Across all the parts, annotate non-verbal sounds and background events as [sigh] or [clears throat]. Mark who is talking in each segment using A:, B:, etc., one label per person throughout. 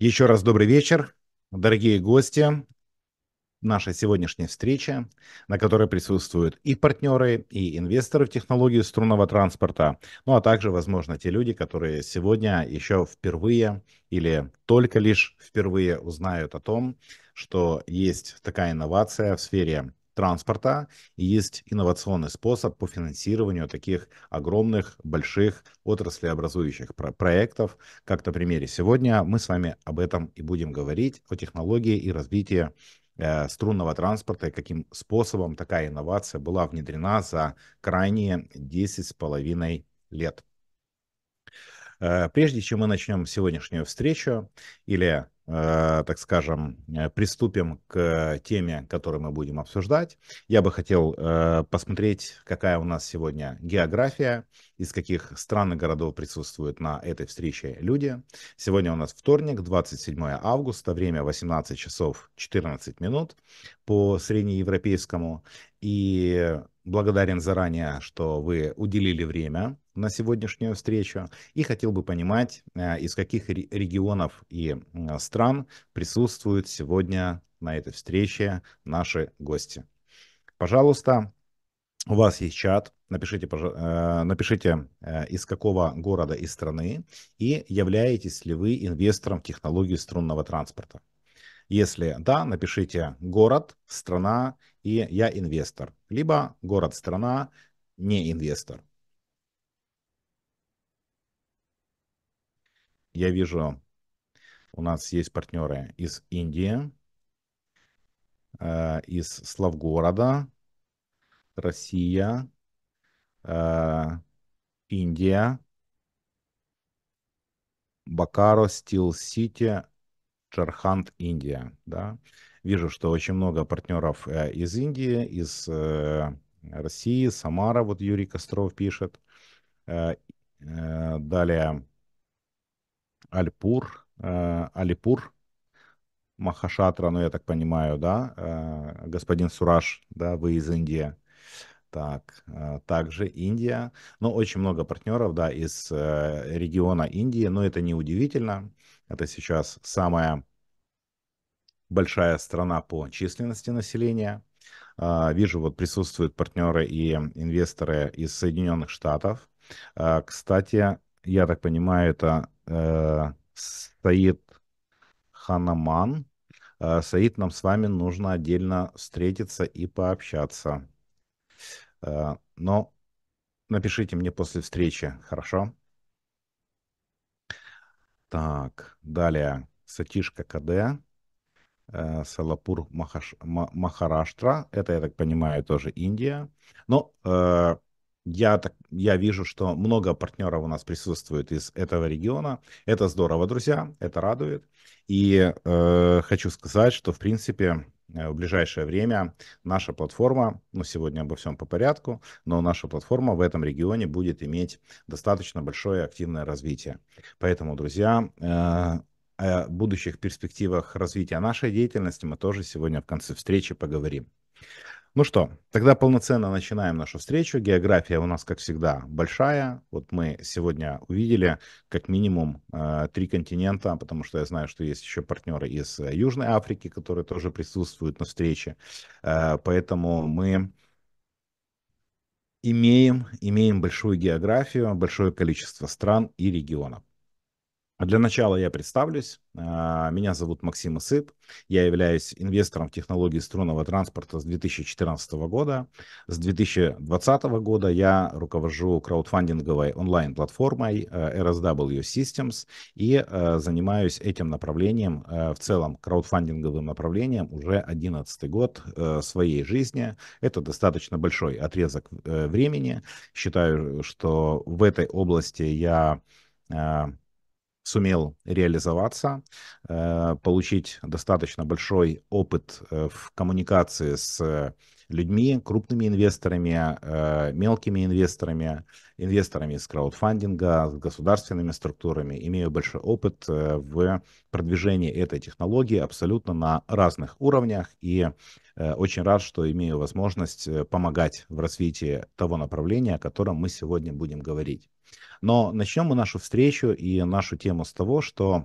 A: Еще раз добрый вечер, дорогие гости.
B: Наша сегодняшняя встреча, на которой присутствуют и партнеры, и инвесторы в технологию струнного транспорта, ну а также, возможно, те люди, которые сегодня еще впервые или только лишь впервые узнают о том, что есть такая инновация в сфере транспорта. И есть инновационный способ по финансированию таких огромных, больших отраслеобразующих про- проектов, как на примере сегодня. Мы с вами об этом и будем говорить, о технологии и развитии э, струнного транспорта и каким способом такая инновация была внедрена за крайние 10,5 лет. Э, прежде чем мы начнем сегодняшнюю встречу или Э, так скажем, э, приступим к теме, которую мы будем обсуждать. Я бы хотел э, посмотреть, какая у нас сегодня география, из каких стран и городов присутствуют на этой встрече люди. Сегодня у нас вторник, 27 августа, время 18 часов 14 минут по среднеевропейскому. И благодарен заранее, что вы уделили время на сегодняшнюю встречу. И хотел бы понимать, э, из каких регионов и стран присутствуют сегодня на этой встрече наши гости. Пожалуйста, у вас есть чат, напишите, э, напишите, э, из какого города и страны, и являетесь ли вы инвестором в технологии струнного транспорта. Если да, напишите город, страна и я инвестор. Либо город, страна, не инвестор. Я вижу, у нас есть партнеры из Индии, э, из Славгорода, Россия, э, Индия, Бакаро, Стил Сити, Шерхант Индия. Да? Вижу, что очень много партнеров э, из Индии, из э, России, Самара, вот Юрий Костров пишет. Э, далее Альпур, Алипур, Махашатра, ну я так понимаю, да, господин Сураж, да, вы из Индии. Так, также Индия. Ну, очень много партнеров, да, из региона Индии, но это не удивительно. Это сейчас самая большая страна по численности населения. А, вижу, вот присутствуют партнеры и инвесторы из Соединенных Штатов. А, кстати, я так понимаю, это э, стоит Ханаман. Э, Саид, нам с вами нужно отдельно встретиться и пообщаться. но напишите мне после встречи, хорошо? Так, далее Сатишка КД, э, Салапур Махаш, Махараштра, это, я так понимаю, тоже Индия. Но э, я, так, я вижу, что много партнеров у нас присутствует из этого региона. Это здорово, друзья, это радует. И э, хочу сказать, что, в принципе, Э, в ближайшее время наша платформа, ну сегодня обо всем по порядку, но наша платформа в этом регионе будет иметь достаточно большое активное развитие. Поэтому, друзья, э, о будущих перспективах развития нашей деятельности мы тоже сегодня в конце встречи поговорим. Ну что, тогда полноценно начинаем нашу встречу. География у нас, как всегда, большая. Вот мы сегодня увидели как минимум э, три континента, потому что я знаю, что есть еще партнеры из э, Южной Африки, которые тоже присутствуют на встрече. Э, поэтому мы имеем, имеем большую географию, большое количество стран и регионов. А для начала я представлюсь. А, меня зовут Максим Исып. Я являюсь инвестором в технологии струнного транспорта с 2014 года. С 2020 года я руковожу краудфандинговой онлайн-платформой э, RSW Systems и э, занимаюсь этим направлением, э, в целом краудфандинговым направлением уже 11 год своей жизни. Это достаточно большой отрезок времени. Считаю, что в этой области я сумел реализоваться, э, получить достаточно большой опыт э, в коммуникации с людьми, крупными инвесторами, э, мелкими инвесторами, инвесторами из краудфандинга, с государственными структурами. Имею большой опыт в продвижении этой технологии абсолютно на разных уровнях и очень рад, что имею возможность помогать в развитии того направления, о котором мы сегодня будем говорить. Но начнем мы нашу встречу и нашу тему с того, что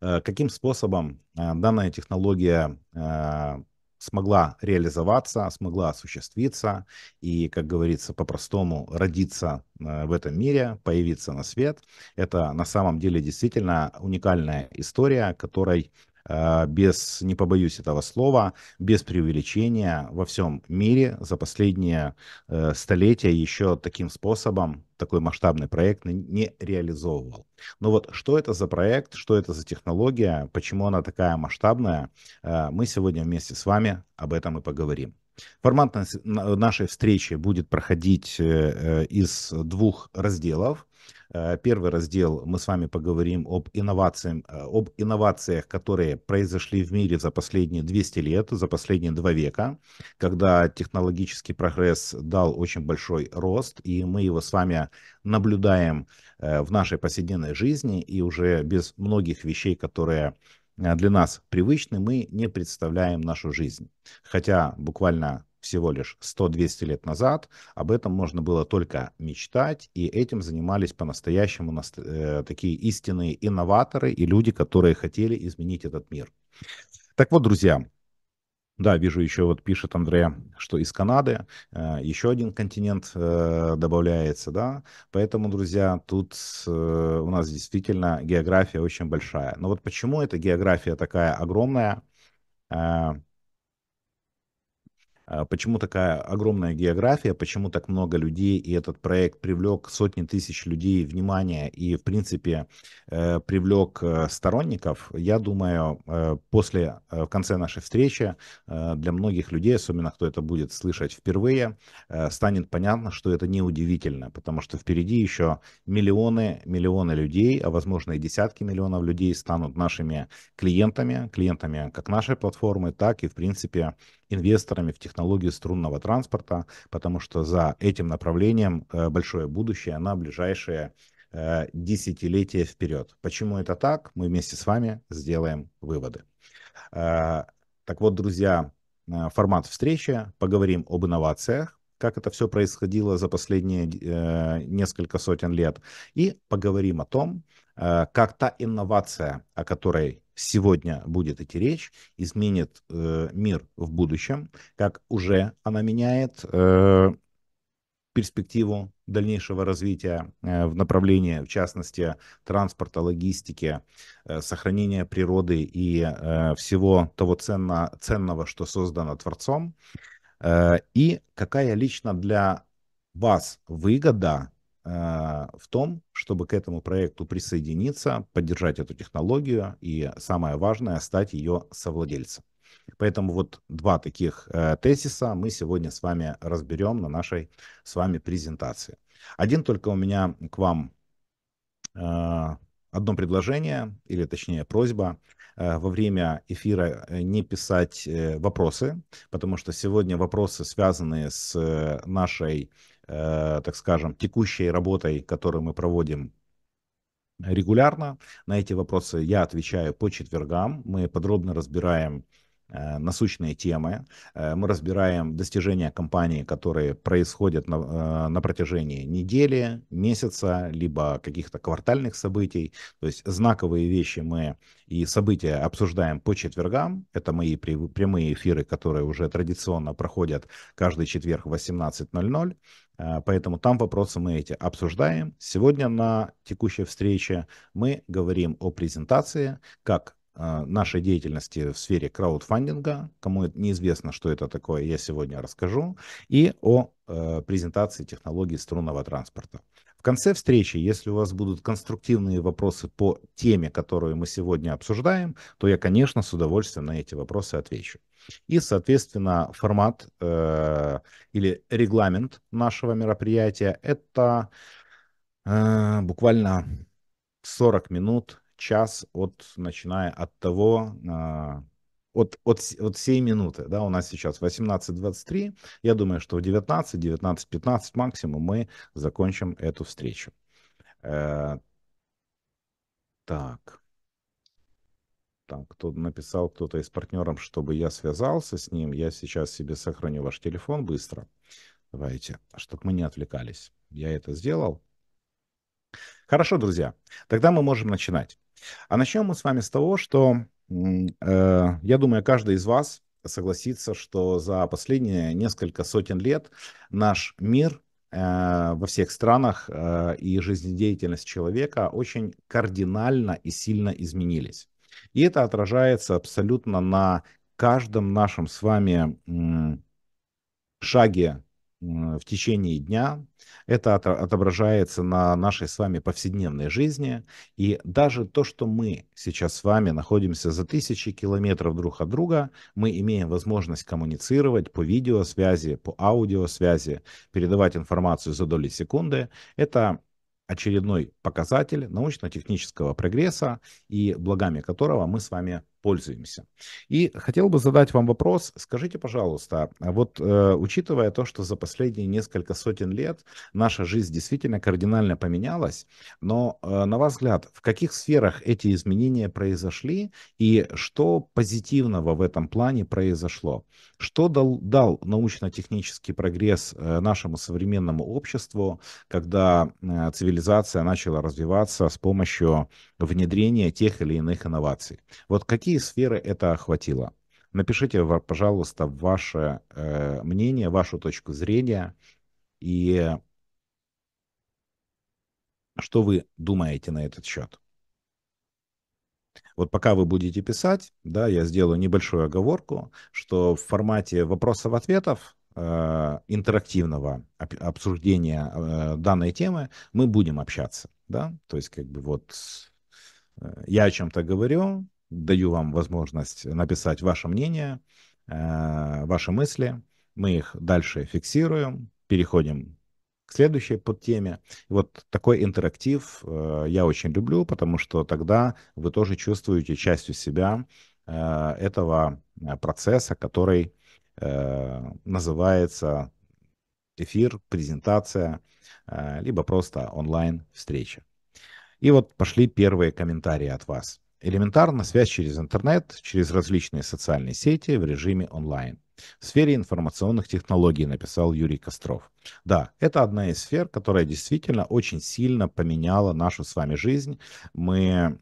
B: э, каким способом э, данная технология э, смогла реализоваться, смогла осуществиться и, как говорится по-простому, родиться в этом мире, появиться на свет. Это на самом деле действительно уникальная история, которой Э, без, не побоюсь этого слова, без преувеличения во всем мире за последние э, столетия еще таким способом такой масштабный проект не реализовывал. Но вот что это за проект, что это за технология, почему она такая масштабная, э, мы сегодня вместе с вами об этом и поговорим. Формат нашей встречи будет проходить из двух разделов. Э, первый раздел мы с вами поговорим об, инновациях, э, об инновациях, которые произошли в мире за последние 200 лет, за последние два века, когда технологический прогресс дал очень большой рост, и мы его с вами наблюдаем э, в нашей повседневной жизни, и уже без многих вещей, которые для нас привычны, мы не представляем нашу жизнь. Хотя буквально всего лишь 100-200 лет назад, об этом можно было только мечтать, и этим занимались по-настоящему наст... Э, такие истинные инноваторы и люди, которые хотели изменить этот мир. Так вот, друзья, да, вижу еще вот пишет Андрея, что из Канады э, еще один континент э, добавляется, да. Поэтому, друзья, тут э, у нас действительно география очень большая. Но вот почему эта география такая огромная, э, а почему такая огромная география, почему так много людей, и этот проект привлек сотни тысяч людей внимания и, в принципе, э, привлек э, сторонников, я думаю, э, после, в конце нашей встречи для многих людей, особенно кто это будет слышать впервые, станет понятно, что это не удивительно, потому что впереди еще миллионы, миллионы людей, а возможно и десятки миллионов людей станут нашими клиентами, клиентами как нашей платформы, так и, в принципе, инвесторами в технологии струнного транспорта, потому что за этим направлением э, большое будущее, на ближайшие э, десятилетия вперед. Почему это так? Мы вместе с вами сделаем выводы. Э, так вот, друзья, формат встречи, поговорим об инновациях, как это все происходило за последние несколько сотен лет, и поговорим о том, как та инновация, о которой сегодня будет идти речь, изменит э, мир в будущем, как уже она меняет э, перспективу дальнейшего развития э, в направлении, в частности, транспорта, логистики, э, сохранения природы и э, всего того ценно, ценного, что создано Творцом. Э, и какая лично для вас выгода Э, в том, чтобы к этому проекту присоединиться, поддержать эту технологию и, самое важное, стать ее совладельцем. Поэтому вот два таких э, тезиса мы сегодня с вами разберем на нашей с вами презентации. Один только у меня к вам э, одно предложение, или точнее просьба, э, во время эфира э, не писать э, вопросы, потому что сегодня вопросы, связанные с э, нашей Э, так скажем, текущей работой, которую мы проводим регулярно. На эти вопросы я отвечаю по четвергам. Мы подробно разбираем э, насущные темы. Э, мы разбираем достижения компании, которые происходят на, на протяжении недели, месяца, либо каких-то квартальных событий. То есть знаковые вещи мы и события обсуждаем по четвергам. Это мои прямые эфиры, которые уже традиционно проходят каждый четверг в 18.00. Э, поэтому там вопросы мы эти обсуждаем. Сегодня на текущей встрече мы говорим о презентации, как э, нашей деятельности в сфере краудфандинга. Кому это неизвестно, что это такое, я сегодня расскажу. И о э, презентации технологии струнного транспорта конце встречи, если у вас будут конструктивные вопросы по теме, которую мы сегодня обсуждаем, то я, конечно, с удовольствием на эти вопросы отвечу. И, соответственно, формат э, или регламент нашего мероприятия – это э, буквально 40 минут, час, от, начиная от того, э, от, от, от сей минуты, да, у нас сейчас 18.23, я думаю, что в 19, 19.15 максимум мы закончим эту встречу. Э, так. Там кто написал кто-то из партнеров, чтобы я связался с ним. Я сейчас себе сохраню ваш телефон быстро. Давайте, чтобы мы не отвлекались. Я это сделал. Хорошо, друзья. Тогда мы можем начинать. А начнем мы с вами с того, что Э, я думаю, каждый из вас согласится, что за последние несколько сотен лет наш мир э, во всех странах э, и жизнедеятельность человека очень кардинально и сильно изменились. И это отражается абсолютно на каждом нашем с вами шаге в течение дня. Это отображается на нашей с вами повседневной жизни. И даже то, что мы сейчас с вами находимся за тысячи километров друг от друга, мы имеем возможность коммуницировать по видеосвязи, по аудиосвязи, передавать информацию за доли секунды. Это очередной показатель научно-технического прогресса и благами которого мы с вами пользуемся. И хотел бы задать вам вопрос. Скажите, пожалуйста, а вот э, учитывая то, что за последние несколько сотен лет наша жизнь действительно кардинально поменялась, но э, на ваш взгляд, в каких сферах эти изменения произошли и что позитивного в этом плане произошло? Что дал, дал научно-технический прогресс э, нашему современному обществу, когда э, цивилизация начала развиваться с помощью внедрения тех или иных инноваций? Вот какие какие сферы это охватило. Напишите, пожалуйста, ваше э, мнение, вашу точку зрения и что вы думаете на этот счет. Вот пока вы будете писать, да, я сделаю небольшую оговорку, что в формате вопросов-ответов э, интерактивного обсуждения э, данной темы мы будем общаться, да, то есть как бы вот я о чем-то говорю, даю вам возможность написать ваше мнение, э, ваши мысли. Мы их дальше фиксируем, переходим к следующей подтеме. Вот такой интерактив э, я очень люблю, потому что тогда вы тоже чувствуете частью себя э, этого процесса, который называется эфир, презентация, либо просто онлайн-встреча. И вот пошли первые комментарии от вас. Элементарно связь через интернет, через различные социальные сети в режиме онлайн. В сфере информационных технологий написал Юрий Костров. Да, это одна из сфер, которая действительно очень сильно поменяла нашу с вами жизнь. Мы,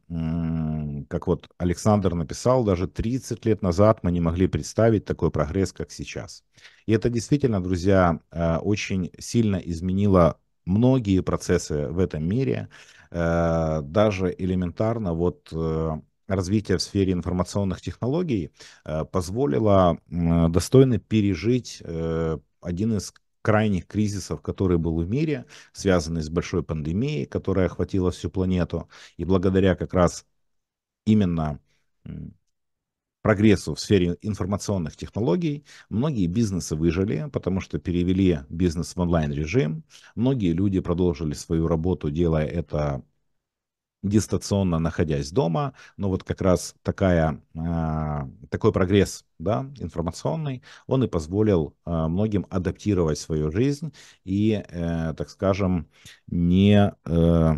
B: как вот Александр написал, даже 30 лет назад мы не могли представить такой прогресс, как сейчас. И это действительно, друзья, э, очень сильно изменило многие процессы в этом мире, Э, даже элементарно вот э, развитие в сфере информационных технологий э, позволило достойно пережить один из крайних кризисов, который был в мире, связанный с большой пандемией, которая охватила всю планету. И благодаря как раз именно прогрессу в сфере информационных технологий. Многие бизнесы выжили, потому что перевели бизнес в онлайн-режим. Многие люди продолжили свою работу, делая это дистанционно находясь дома, но вот как раз такая, а, такой прогресс да, информационный, он и позволил а, многим адаптировать свою жизнь и, э, так скажем, не э,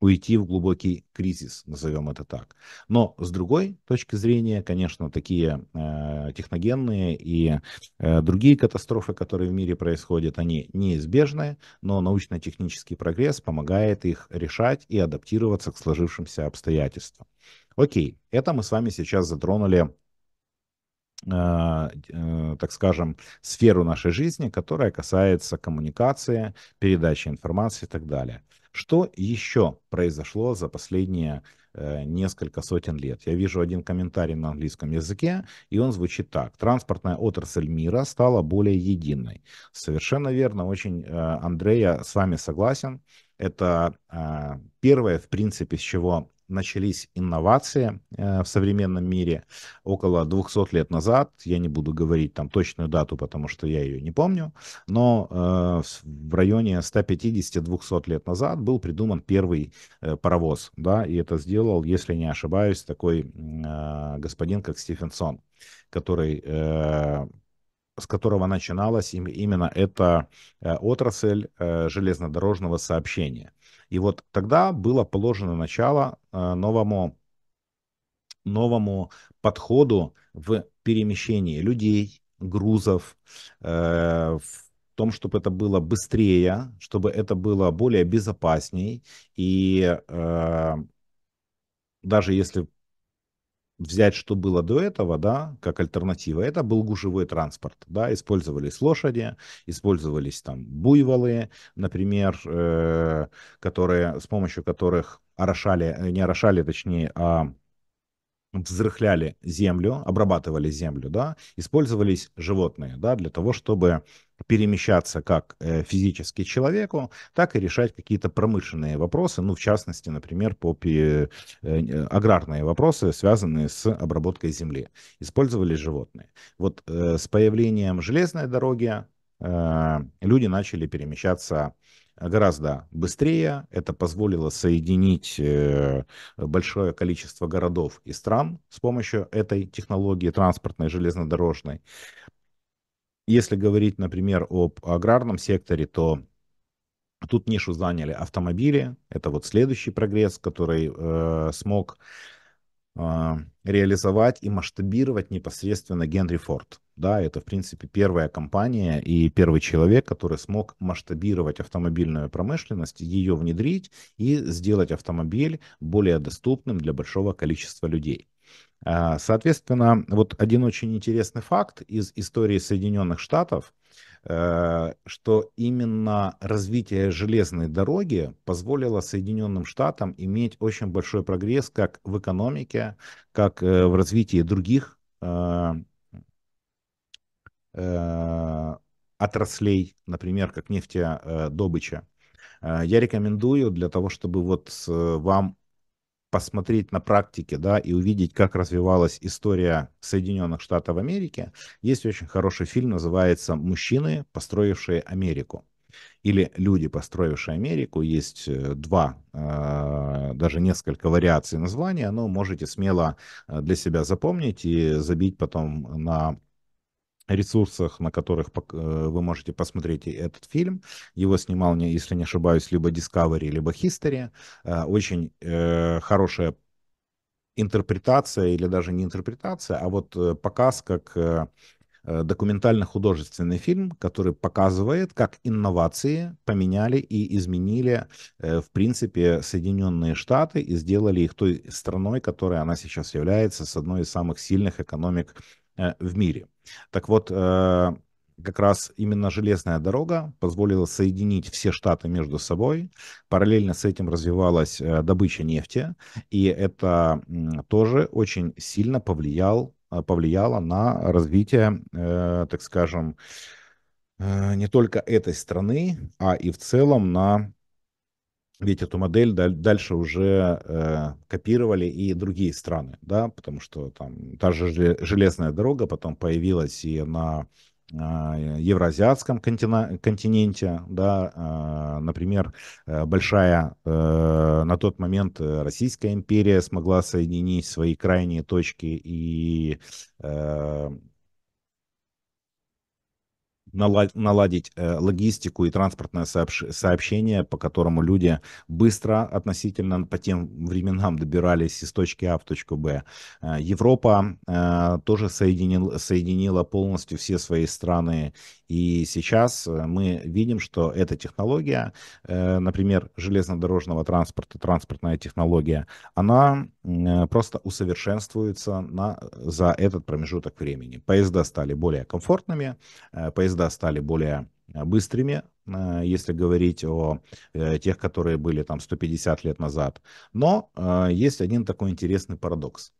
B: уйти в глубокий кризис, назовем это так. Но с другой точки зрения, конечно, такие э, техногенные и э, другие катастрофы, которые в мире происходят, они неизбежны, но научно-технический прогресс помогает их решать и адаптироваться к сложившимся обстоятельствам. Окей, это мы с вами сейчас затронули э, э, так скажем, сферу нашей жизни, которая касается коммуникации, передачи информации и так далее. Что еще произошло за последние э, несколько сотен лет. Я вижу один комментарий на английском языке, и он звучит так. Транспортная отрасль мира стала более единой. Совершенно верно, очень, э, Андрей, я с вами согласен. Это э, первое, в принципе, с чего начались инновации э, в современном мире около 200 лет назад. Я не буду говорить там точную дату, потому что я ее не помню, но э, в районе 150-200 лет назад был придуман первый э, паровоз, да, и это сделал, если не ошибаюсь, такой господин, как Стивенсон, который с которого начиналась именно эта отрасль железнодорожного сообщения. И вот тогда было положено начало э, новому, новому подходу в перемещении людей, грузов, э, в том, чтобы это было быстрее, чтобы это было более безопасней. И э, даже если взять, что было до этого, да, как альтернатива, это был гужевой транспорт, да, использовались лошади, использовались там буйволы, например, э, которые, с помощью которых орошали, не орошали, точнее, а взрыхляли землю, обрабатывали землю, да, использовались животные, да, для того, чтобы перемещаться как э, физически человеку, так и решать какие-то промышленные вопросы, ну, в частности, например, по э, аграрные вопросы, связанные с обработкой земли. Использовали животные. Вот э, с появлением железной дороги люди начали перемещаться гораздо быстрее. Это позволило соединить большое количество городов и стран с помощью этой технологии транспортной железнодорожной. Если говорить, например, об аграрном секторе, то тут нишу заняли автомобили. Это вот следующий прогресс, который э, смог э, реализовать и масштабировать непосредственно Генри Форд. Да, это, в принципе, первая компания и первый человек, который смог масштабировать автомобильную промышленность, ее внедрить и сделать автомобиль более доступным для большого количества людей. А, соответственно, вот один очень интересный факт из истории Соединенных Штатов, э, что именно развитие железной дороги позволило Соединенным Штатам иметь очень большой прогресс как в экономике, как э, в развитии других э, отраслей, например, как нефтедобыча. Я рекомендую для того, чтобы вот вам посмотреть на практике, да, и увидеть, как развивалась история Соединенных Штатов Америки, есть очень хороший фильм, называется «Мужчины, построившие Америку» или «Люди, построившие Америку». Есть э, два, э, даже несколько вариаций названия, но можете смело э, для себя запомнить и забить потом на ресурсах, на которых э, вы можете посмотреть этот фильм. Его снимал, если не ошибаюсь, либо Discovery, либо History. Э, очень э, хорошая интерпретация, или даже не интерпретация, а вот показ как документально-художественный фильм, который показывает, как инновации поменяли и изменили, в принципе, Соединенные Штаты и сделали их той страной, которой она сейчас является, с одной из самых сильных экономик Э, в мире. Так вот, э, как раз именно железная дорога позволила соединить все штаты между собой. Параллельно с этим развивалась э, добыча нефти, и это тоже очень сильно повлиял, повлияло на развитие, так скажем, не только этой страны, а и в целом на ведь эту модель дальше уже э, копировали и другие страны, да, потому что там та же железная дорога потом появилась и на э, евроазиатском континенте, да, э, например, э, большая на тот момент Российская империя смогла соединить свои крайние точки и наладить э, логистику и транспортное сообщение, по которому люди быстро относительно по тем временам добирались из точки А в точку Б. Э, Европа э, тоже соединила полностью все свои страны и сейчас э, мы видим, что эта технология, э, например, железнодорожного транспорта, транспортная технология, она э, просто усовершенствуется на, за этот промежуток времени. Поезда стали более комфортными, поезда стали более быстрыми, если говорить о тех, которые были там 150 лет назад. Но есть один такой интересный парадокс.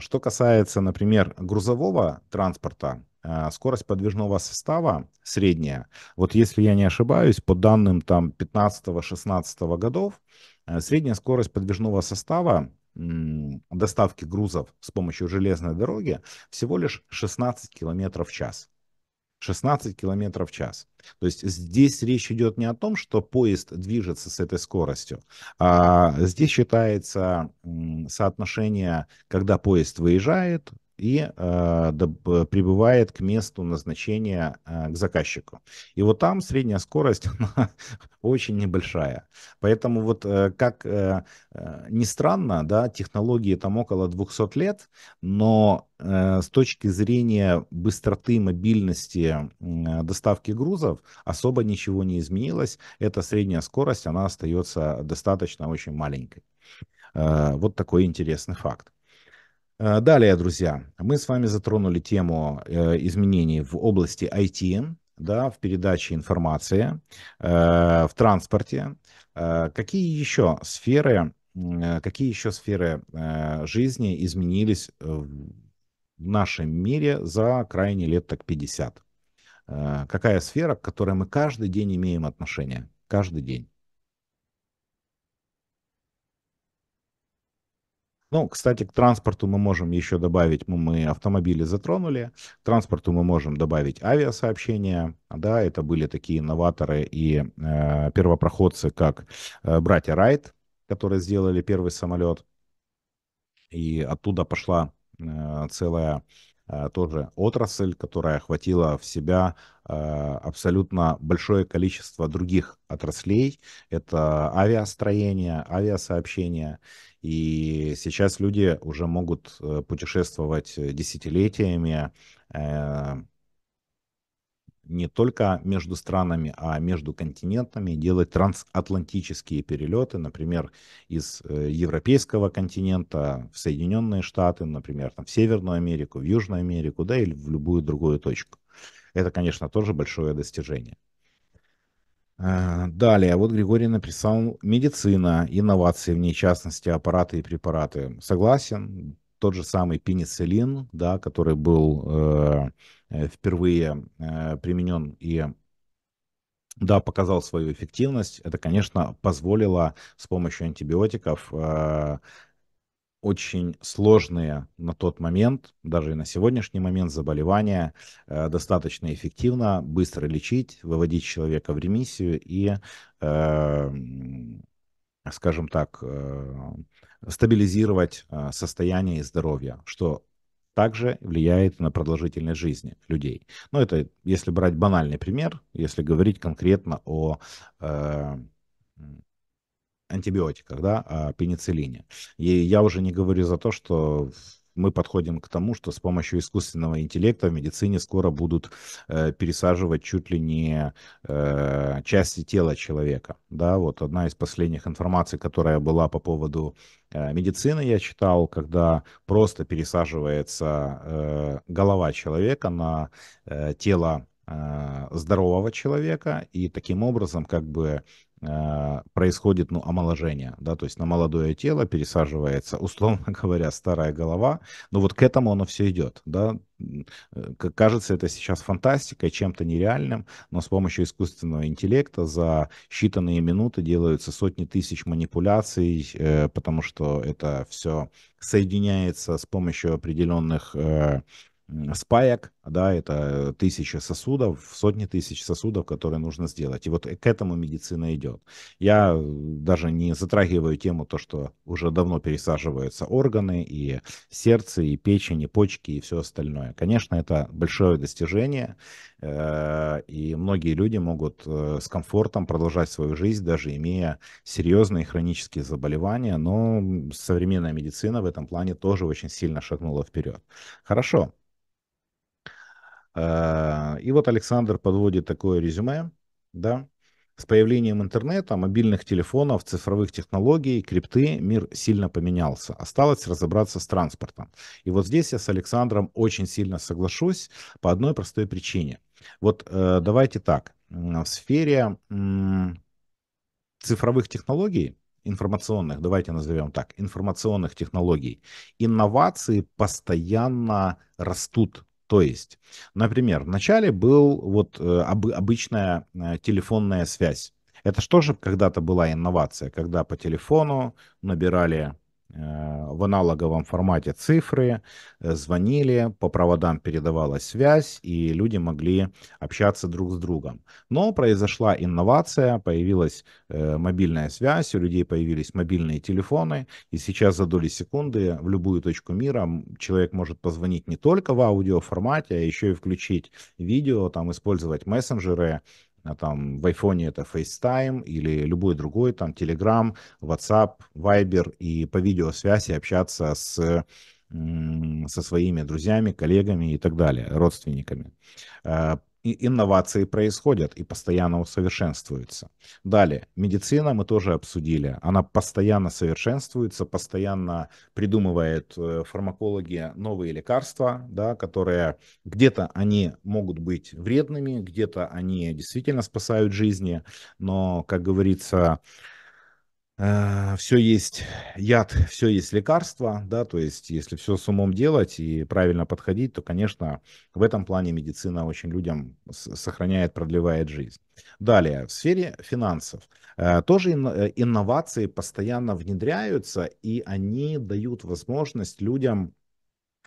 B: Что касается, например, грузового транспорта, а, скорость подвижного состава средняя, вот если я не ошибаюсь, по данным там 15-16 годов, э, средняя скорость подвижного состава доставки грузов с помощью железной дороги всего лишь 16 километров в час. 16 километров в час. То есть здесь речь идет не о том, что поезд движется с этой скоростью, а здесь считается соотношение, когда поезд выезжает, и а, прибывает к месту назначения а, к заказчику. И вот там средняя скорость [laughs] она очень небольшая. Поэтому вот э, как э, э, ни странно, да, технологии там около 200 лет, но с точки зрения быстроты, мобильности доставки грузов особо ничего не изменилось. Эта средняя скорость, она остается достаточно очень маленькой. Вот такой интересный факт. Э, далее, друзья, мы с вами затронули тему э, изменений в области IT, да, в передаче информации, э, в транспорте. Какие еще сферы, какие еще сферы жизни изменились в нашем мире за крайне лет так 50? Какая сфера, к которой мы каждый день имеем отношение? Каждый день. Ну, кстати, к транспорту мы можем еще добавить, мы автомобили затронули, к транспорту мы можем добавить авиасообщения, да, это были такие новаторы и э, первопроходцы, как э, братья Райт, которые сделали первый самолет, и оттуда пошла э, целая э, тоже отрасль, которая охватила в себя э, абсолютно большое количество других отраслей. Это авиастроение, авиасообщения. И сейчас люди уже могут э, путешествовать э, десятилетиями э, не только между странами, а между континентами, делать трансатлантические перелеты, например, из европейского континента в Соединенные Штаты, например, там, в Северную Америку, в Южную Америку, да, или в любую другую точку. Это, конечно, тоже большое достижение. Э, далее, вот Григорий написал медицина, инновации, в ней в частности аппараты и препараты. Согласен, тот же самый пенициллин, да, который был э, э впервые э, применен и да, показал свою эффективность. Это, конечно, позволило с помощью антибиотиков э, очень сложные на тот момент, даже и на сегодняшний момент, заболевания э, достаточно эффективно, быстро лечить, выводить человека в ремиссию и, э, скажем так, э, стабилизировать э, состояние и здоровье, что также влияет на продолжительность жизни людей. Но ну, это если брать банальный пример, если говорить конкретно о э, антибиотиках, да, о а, пенициллине. И я уже не говорю за то, что мы подходим к тому, что с помощью искусственного интеллекта в медицине скоро будут э, пересаживать чуть ли не э, части тела человека. Да, вот одна из последних информаций, которая была по поводу э, медицины, я читал, когда просто пересаживается э, голова человека на э, тело э, здорового человека, и таким образом как бы Э, происходит ну, омоложение, да, то есть на молодое тело пересаживается, [laughs] условно говоря, старая голова, но ну, вот к этому оно все идет, да, э, кажется это сейчас фантастикой, чем-то нереальным, но с помощью искусственного интеллекта за считанные минуты делаются сотни тысяч манипуляций, э, потому что это все соединяется с помощью определенных спаек, да, это э, тысячи сосудов, сотни тысяч сосудов, которые нужно сделать. И вот э, к этому медицина идет. Я э, даже не затрагиваю тему то, что уже давно пересаживаются органы, и сердце, и печень, и почки, и все остальное. Конечно, это большое достижение, и многие люди могут с комфортом продолжать свою жизнь, даже имея серьезные хронические заболевания, но современная медицина в этом плане тоже очень сильно шагнула вперед. Хорошо, а, и вот Александр подводит такое резюме, да, с появлением интернета, мобильных телефонов, цифровых технологий, крипты мир сильно поменялся. Осталось разобраться с транспортом. И вот здесь я с Александром очень сильно соглашусь по одной простой причине. Вот э, давайте так. В сфере э, цифровых технологий, информационных, давайте назовем так, информационных технологий, инновации постоянно растут то есть, например, вначале был вот э, об, обычная э, телефонная связь. Это что же когда-то была инновация, когда по телефону набирали Э, в аналоговом формате цифры, э, звонили, по проводам передавалась связь, и люди могли общаться друг с другом. Но произошла инновация, появилась э, мобильная связь, у людей появились мобильные телефоны, и сейчас за доли секунды в любую точку мира человек может позвонить не только в аудиоформате, а еще и включить видео, там использовать мессенджеры, а там в айфоне это FaceTime или любой другой, там Telegram, WhatsApp, Viber, и по видеосвязи общаться с со своими друзьями, коллегами и так далее, родственниками. А, и инновации происходят и постоянно усовершенствуются. Далее, медицина мы тоже обсудили. Она постоянно совершенствуется, постоянно придумывает э, фармакологи новые лекарства, да, которые где-то они могут быть вредными, где-то они действительно спасают жизни, но, как говорится, Э, все есть яд, все есть лекарство, да, то есть если все с умом делать и правильно подходить, то, конечно, в этом плане медицина очень людям сохраняет, продлевает жизнь. Далее, в сфере финансов э, тоже э, инновации постоянно внедряются, и они дают возможность людям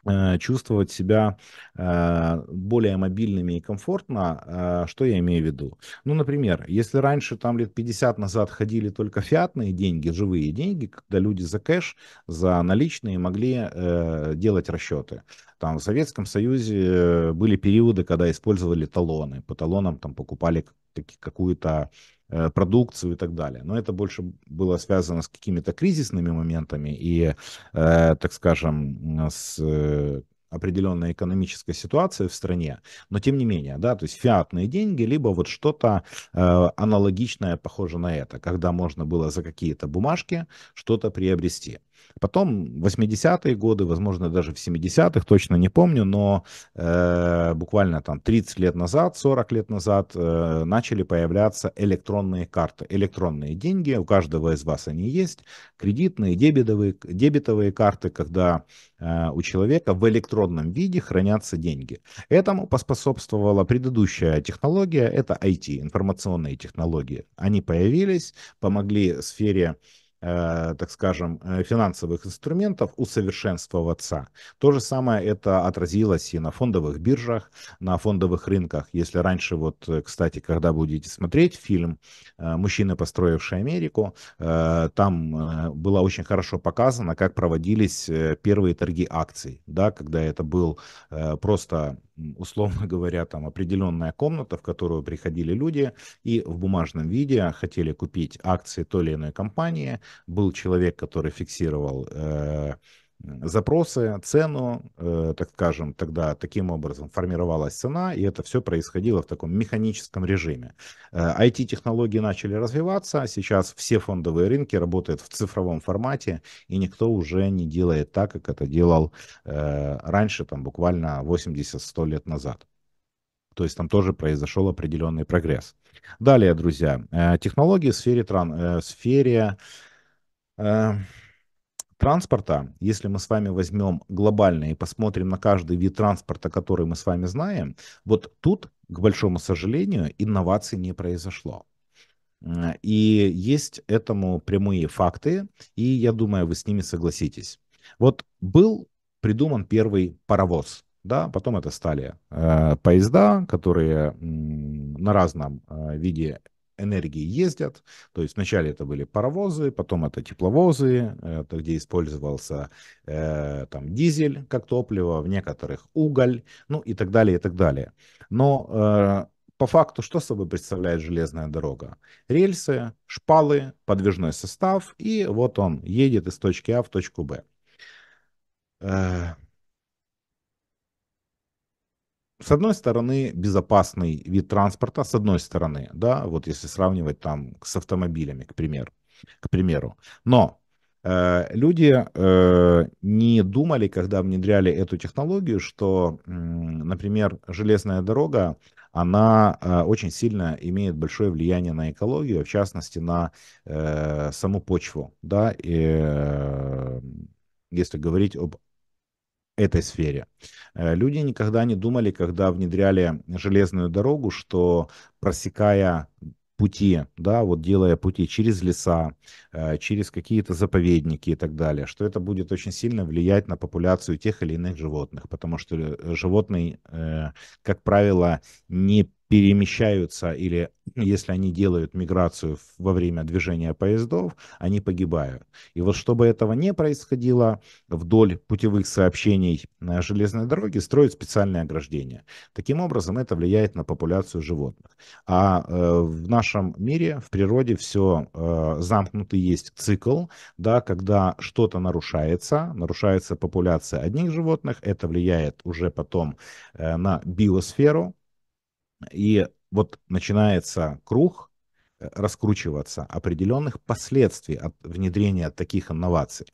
B: Э, чувствовать себя э, более мобильными и комфортно. Э, что я имею в виду? Ну, например, если раньше, там лет 50 назад ходили только фиатные деньги, живые деньги, когда люди за кэш, за наличные могли делать расчеты. Там в Советском Союзе были периоды, когда использовали талоны. По талонам там покупали какую-то Э, продукцию и так далее. Но это больше было связано с какими-то кризисными моментами и, э, так скажем, с э, определенной экономической ситуации в стране, но тем не менее, да, то есть фиатные деньги, либо вот что-то э, аналогичное, похоже на это, когда можно было за какие-то бумажки что-то приобрести. Потом 80-е годы, возможно, даже в 70-х, точно не помню, но э, буквально там 30 лет назад, 40 лет назад э, начали появляться электронные карты, электронные деньги, у каждого из вас они есть, кредитные, дебетовые, дебетовые карты, когда э, у человека в электронном виде хранятся деньги. Этому поспособствовала предыдущая технология, это IT, информационные технологии. Они появились, помогли сфере Э, так скажем, э, финансовых инструментов усовершенствоваться. То же самое это отразилось и на фондовых биржах, на фондовых рынках. Если раньше, вот, э, кстати, когда будете смотреть фильм «Мужчины, построившие Америку», там было очень хорошо показано, как проводились первые торги акций, да, когда это был просто условно [laughs] говоря, там определенная комната, в которую приходили люди и в бумажном виде хотели купить акции той или иной компании. Был человек, который фиксировал э, запросы, цену, э, так скажем, тогда таким образом формировалась цена, и это все происходило в таком механическом режиме. Э, IT-технологии начали развиваться, а сейчас все фондовые рынки работают в цифровом формате, и никто уже не делает так, как это делал э, раньше, там буквально 80-100 лет назад. То есть там тоже произошел определенный прогресс. Далее, друзья, э, технологии в сфере, тран, в сфере транспорта, если мы с вами возьмем глобально и посмотрим на каждый вид транспорта, который мы с вами знаем, вот тут, к большому сожалению, инноваций не произошло. И есть этому прямые факты, и я думаю, вы с ними согласитесь. Вот был придуман первый паровоз, да, потом это стали э, поезда, которые э, на разном э, виде энергии ездят. То есть вначале это были паровозы, потом это тепловозы, это где использовался э, там дизель как топливо, в некоторых уголь, ну и так далее, и так далее. Но э, по факту что собой представляет железная дорога? Рельсы, шпалы, подвижной состав, и вот он едет из точки А в точку Б. Э, с одной стороны, безопасный вид транспорта, с одной стороны, да, вот если сравнивать там с автомобилями, к примеру, к примеру. Но э, люди э, не думали, когда внедряли эту технологию, что, э, например, железная дорога, она э, очень сильно имеет большое влияние на экологию, в частности, на э, саму почву, да, и, э, если говорить об этой сфере. Э, люди никогда не думали, когда внедряли железную дорогу, что просекая пути, да, вот делая пути через леса, э, через какие-то заповедники и так далее, что это будет очень сильно влиять на популяцию тех или иных животных, потому что э, животные, как правило, не перемещаются или если они делают миграцию во время движения поездов, они погибают. И вот чтобы этого не происходило, вдоль путевых сообщений на железной дороге строят специальные ограждения. Таким образом, это влияет на популяцию животных. А э, в нашем мире, в природе все э, замкнутый есть цикл, да, когда что-то нарушается, нарушается популяция одних животных, это влияет уже потом э, на биосферу, и вот начинается круг э, раскручиваться определенных последствий от внедрения таких инноваций.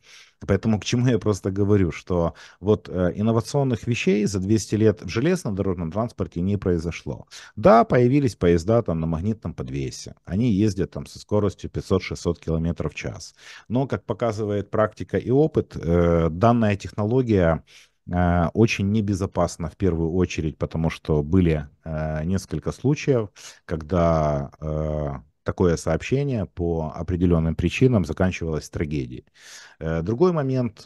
B: Поэтому к чему я просто говорю, что вот э, инновационных вещей за 200 лет в железнодорожном транспорте не произошло. Да, появились поезда там на магнитном подвесе. Они ездят там со скоростью 500-600 км в час. Но, как показывает практика и опыт, э, данная технология Э, очень небезопасно в первую очередь, потому что были э, несколько случаев, когда э, такое сообщение по определенным причинам заканчивалось трагедией. Другой момент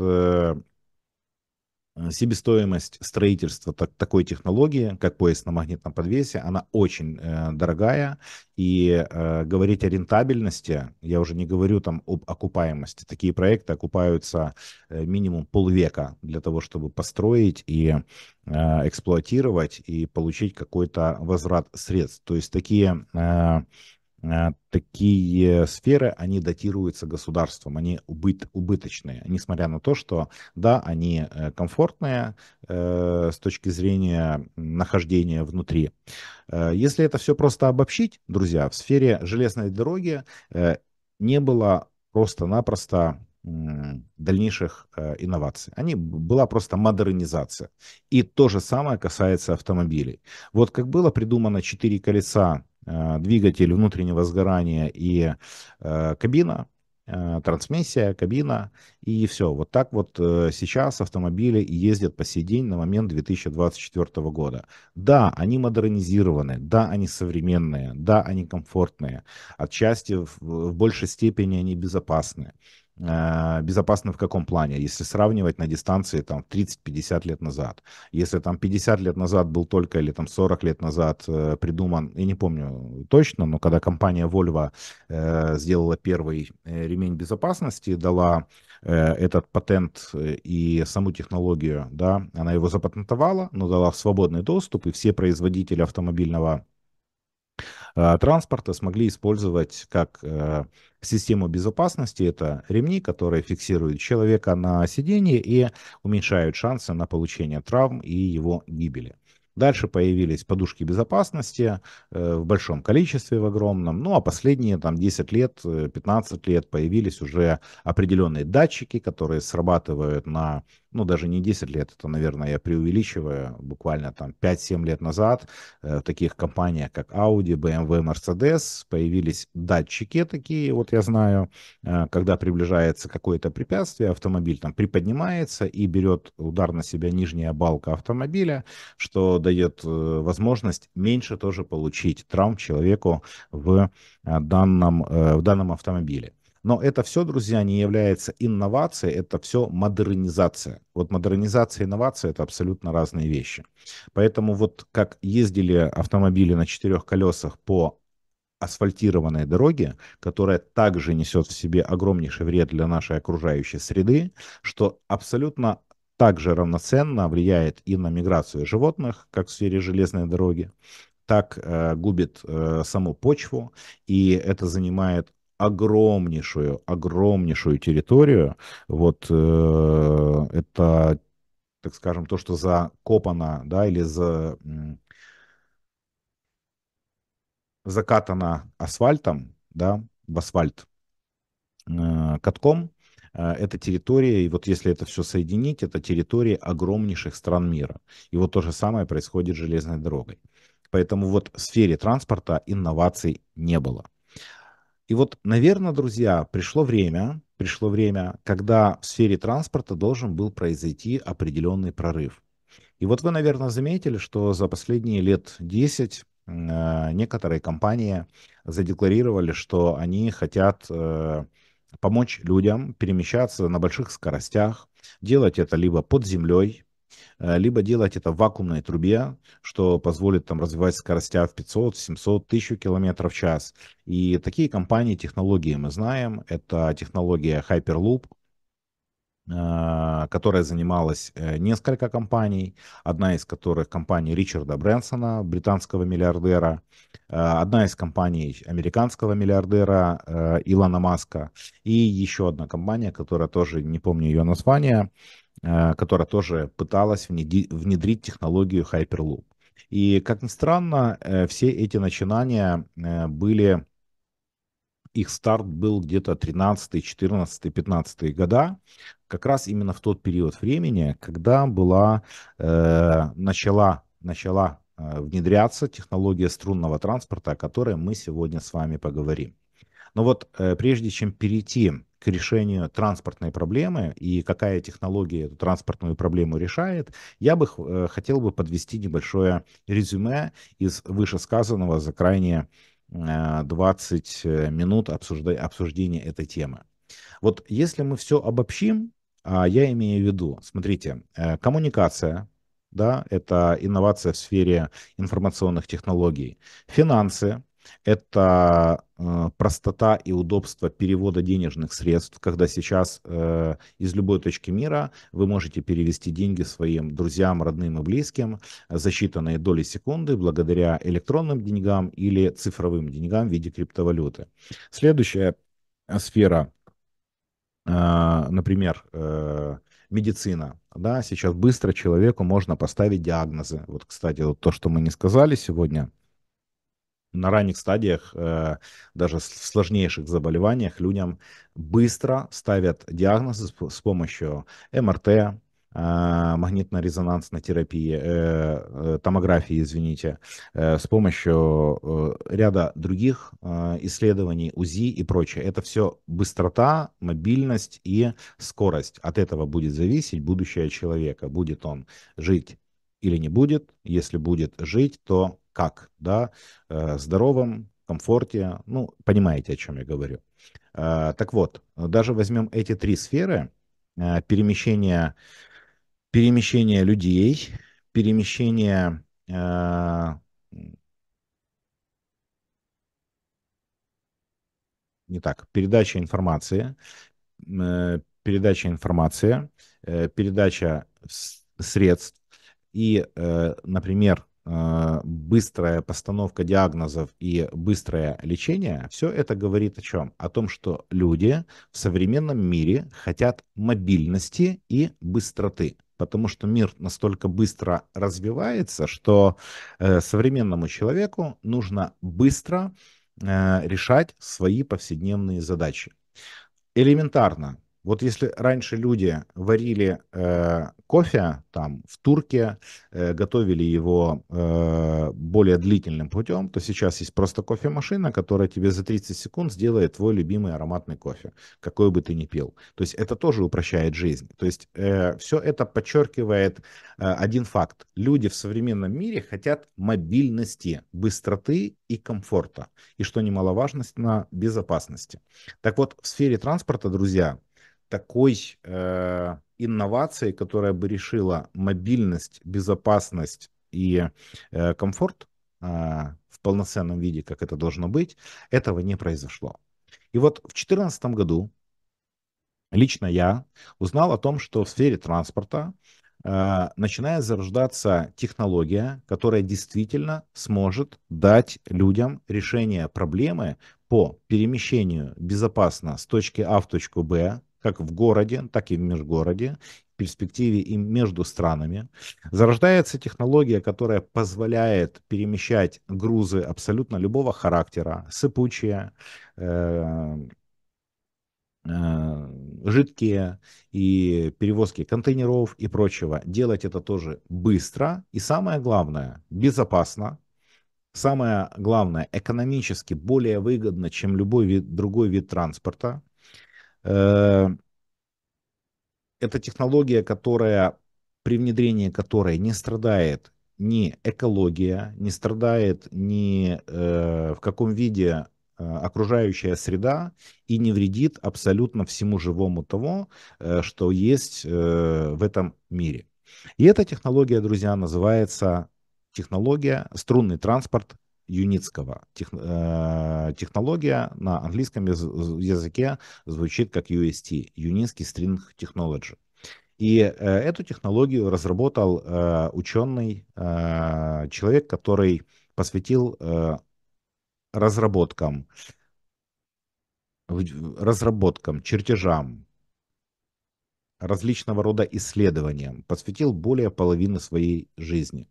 B: Э, себестоимость строительства так, такой технологии, как поезд на магнитном подвесе, она очень э, дорогая. И э, говорить о рентабельности, я уже не говорю там об окупаемости. Такие проекты окупаются э, минимум полвека для того, чтобы построить и э, эксплуатировать и получить какой-то возврат средств. То есть такие... Э, а, такие сферы, они датируются государством, они убыт, убыточные, несмотря на то, что, да, они э, комфортные э, с точки зрения нахождения внутри. Э, если это все просто обобщить, друзья, в сфере железной дороги э, не было просто-напросто дальнейших э, инноваций. Они была просто модернизация. И то же самое касается автомобилей. Вот как было придумано четыре колеса Э, двигатель внутреннего сгорания и э, кабина, э, трансмиссия, кабина и все. Вот так вот сейчас автомобили ездят по сей день на момент 2024 года. Да, они модернизированы, да, они современные, да, они комфортные, отчасти в, большей степени они безопасны. А, безопасно в каком плане, если сравнивать на дистанции там 30-50 лет назад. Если там 50 лет назад был только или там 40 лет назад э, придуман, я не помню точно, но когда компания Volvo э, сделала первый э, ремень безопасности, дала э, этот патент э, и саму технологию, да, она его запатентовала, но дала в свободный доступ, и все производители автомобильного Э, транспорта смогли использовать как э, систему безопасности. Это ремни, которые фиксируют человека на сиденье и уменьшают шансы на получение травм и его гибели. Дальше появились подушки безопасности э, в большом количестве, в огромном. Ну а последние там 10 лет, 15 лет появились уже определенные датчики, которые срабатывают на ну, даже не 10 лет, это, наверное, я преувеличиваю, буквально там 5-7 лет назад э, в таких компаниях, как Audi, BMW, эм Mercedes появились датчики такие, вот я знаю, э, когда приближается какое-то препятствие, автомобиль там приподнимается и берет удар на себя нижняя балка автомобиля, что дает э, возможность меньше тоже получить травм человеку в данном, в данном автомобиле. Но это все, друзья, не является инновацией, это все модернизация. Вот модернизация и инновация – это абсолютно разные вещи. Поэтому вот как ездили автомобили на четырех колесах по асфальтированной дороге, которая также несет в себе огромнейший вред для нашей окружающей среды, что абсолютно также равноценно влияет и на миграцию животных, как в сфере железной дороги, так э, губит э, саму почву, и это занимает огромнейшую, огромнейшую территорию. Вот э, это, так скажем, то, что закопано, да, или за, закатано асфальтом, да, в асфальт э, катком, э, это территория, и вот если это все соединить, это территория огромнейших стран мира. И вот то же самое происходит с железной дорогой. Поэтому вот в сфере транспорта инноваций не было. И вот, наверное, друзья, пришло время, пришло время, когда в сфере транспорта должен был произойти определенный прорыв. И вот вы, наверное, заметили, что за последние лет 10 э, некоторые компании задекларировали, что они хотят э, помочь людям перемещаться на больших скоростях, делать это либо под землей, Э, либо делать это в вакуумной трубе, что позволит там развивать скоростя в 500, 700, 1000 км в час. И такие компании, технологии мы знаем. Это технология Hyperloop, э, которая занималась э, несколько компаний, одна из которых компания Ричарда Брэнсона, британского миллиардера, одна из компаний американского миллиардера Илона Маска и еще одна компания, которая тоже, не помню ее название, Э, которая тоже пыталась внедрить технологию Hyperloop. И, как ни странно, э, все эти начинания э, были, их старт был где-то 13, 14, 15 года, как раз именно в тот период времени, когда была, начала, начала внедряться технология струнного транспорта, о которой мы сегодня с вами поговорим. Но вот э, прежде чем перейти к решению транспортной проблемы и какая технология эту транспортную проблему решает, я бы э, хотел бы подвести небольшое резюме из вышесказанного за крайне 20 э, минут обсуждения этой темы. Вот если мы все обобщим, а, я имею в виду, смотрите, коммуникация, да, это инновация в сфере информационных технологий, финансы, это э, простота и удобство перевода денежных средств, когда сейчас э, из любой точки мира вы можете перевести деньги своим друзьям, родным и близким за считанные доли секунды благодаря электронным деньгам или цифровым деньгам в виде криптовалюты. Следующая э, сфера, например, медицина. Да, сейчас быстро человеку можно поставить диагнозы. Вот, кстати, вот то, что мы не сказали сегодня – на ранних стадиях, э, даже в сложнейших заболеваниях, людям быстро ставят диагнозы с помощью МРТ, э, магнитно-резонансной терапии, э, томографии, извините, с помощью ряда других исследований, УЗИ и прочее. Это все быстрота, мобильность и скорость. От этого будет зависеть будущее человека. Будет он жить или не будет. Если будет жить, то как, да, э, здоровом, комфорте, ну, понимаете, о чем я говорю. Э, так вот, даже возьмем эти три сферы, э, перемещение, перемещение людей, перемещение не так, передача информации, передача информации, передача средств и, например, а, быстрая постановка диагнозов и быстрое лечение, все это говорит о чем? О том, что люди в современном мире хотят мобильности и быстроты. Потому что мир настолько быстро развивается, что э, современному человеку нужно быстро э, решать свои повседневные задачи. Элементарно, вот если раньше люди варили э, кофе там в турке, э, готовили его э, более длительным путем, то сейчас есть просто кофемашина, которая тебе за 30 секунд сделает твой любимый ароматный кофе, какой бы ты ни пил. То есть это тоже упрощает жизнь. То есть э, все это подчеркивает э, один факт. Люди в современном мире хотят мобильности, быстроты и комфорта. И что немаловажно, безопасности. Так вот, в сфере транспорта, друзья, такой э, инновации, которая бы решила мобильность, безопасность и э, комфорт э, в полноценном виде, как это должно быть, этого не произошло. И вот в 2014 году лично я узнал о том, что в сфере транспорта э, начинает зарождаться технология, которая действительно сможет дать людям решение проблемы по перемещению безопасно с точки А в точку Б как в городе, так и в межгороде, в перспективе и между странами. Зарождается технология, которая позволяет перемещать грузы абсолютно любого характера, сыпучие, э, э, жидкие и перевозки контейнеров и прочего. Делать это тоже быстро и самое главное, безопасно. Самое главное, экономически более выгодно, чем любой вид, другой вид транспорта. Э, это технология, которая, при внедрении которой не страдает ни экология, не страдает ни э, в каком виде э, окружающая среда и не вредит абсолютно всему живому того, э, что есть э, в этом мире. И эта технология, друзья, называется технология струнный транспорт Юницкого. Тех, э, технология на английском языке звучит как UST, Юницкий String Technology. И э, эту технологию разработал э, ученый, э, человек, который посвятил э, разработкам, разработкам, чертежам, различного рода исследованиям, посвятил более половины своей жизни.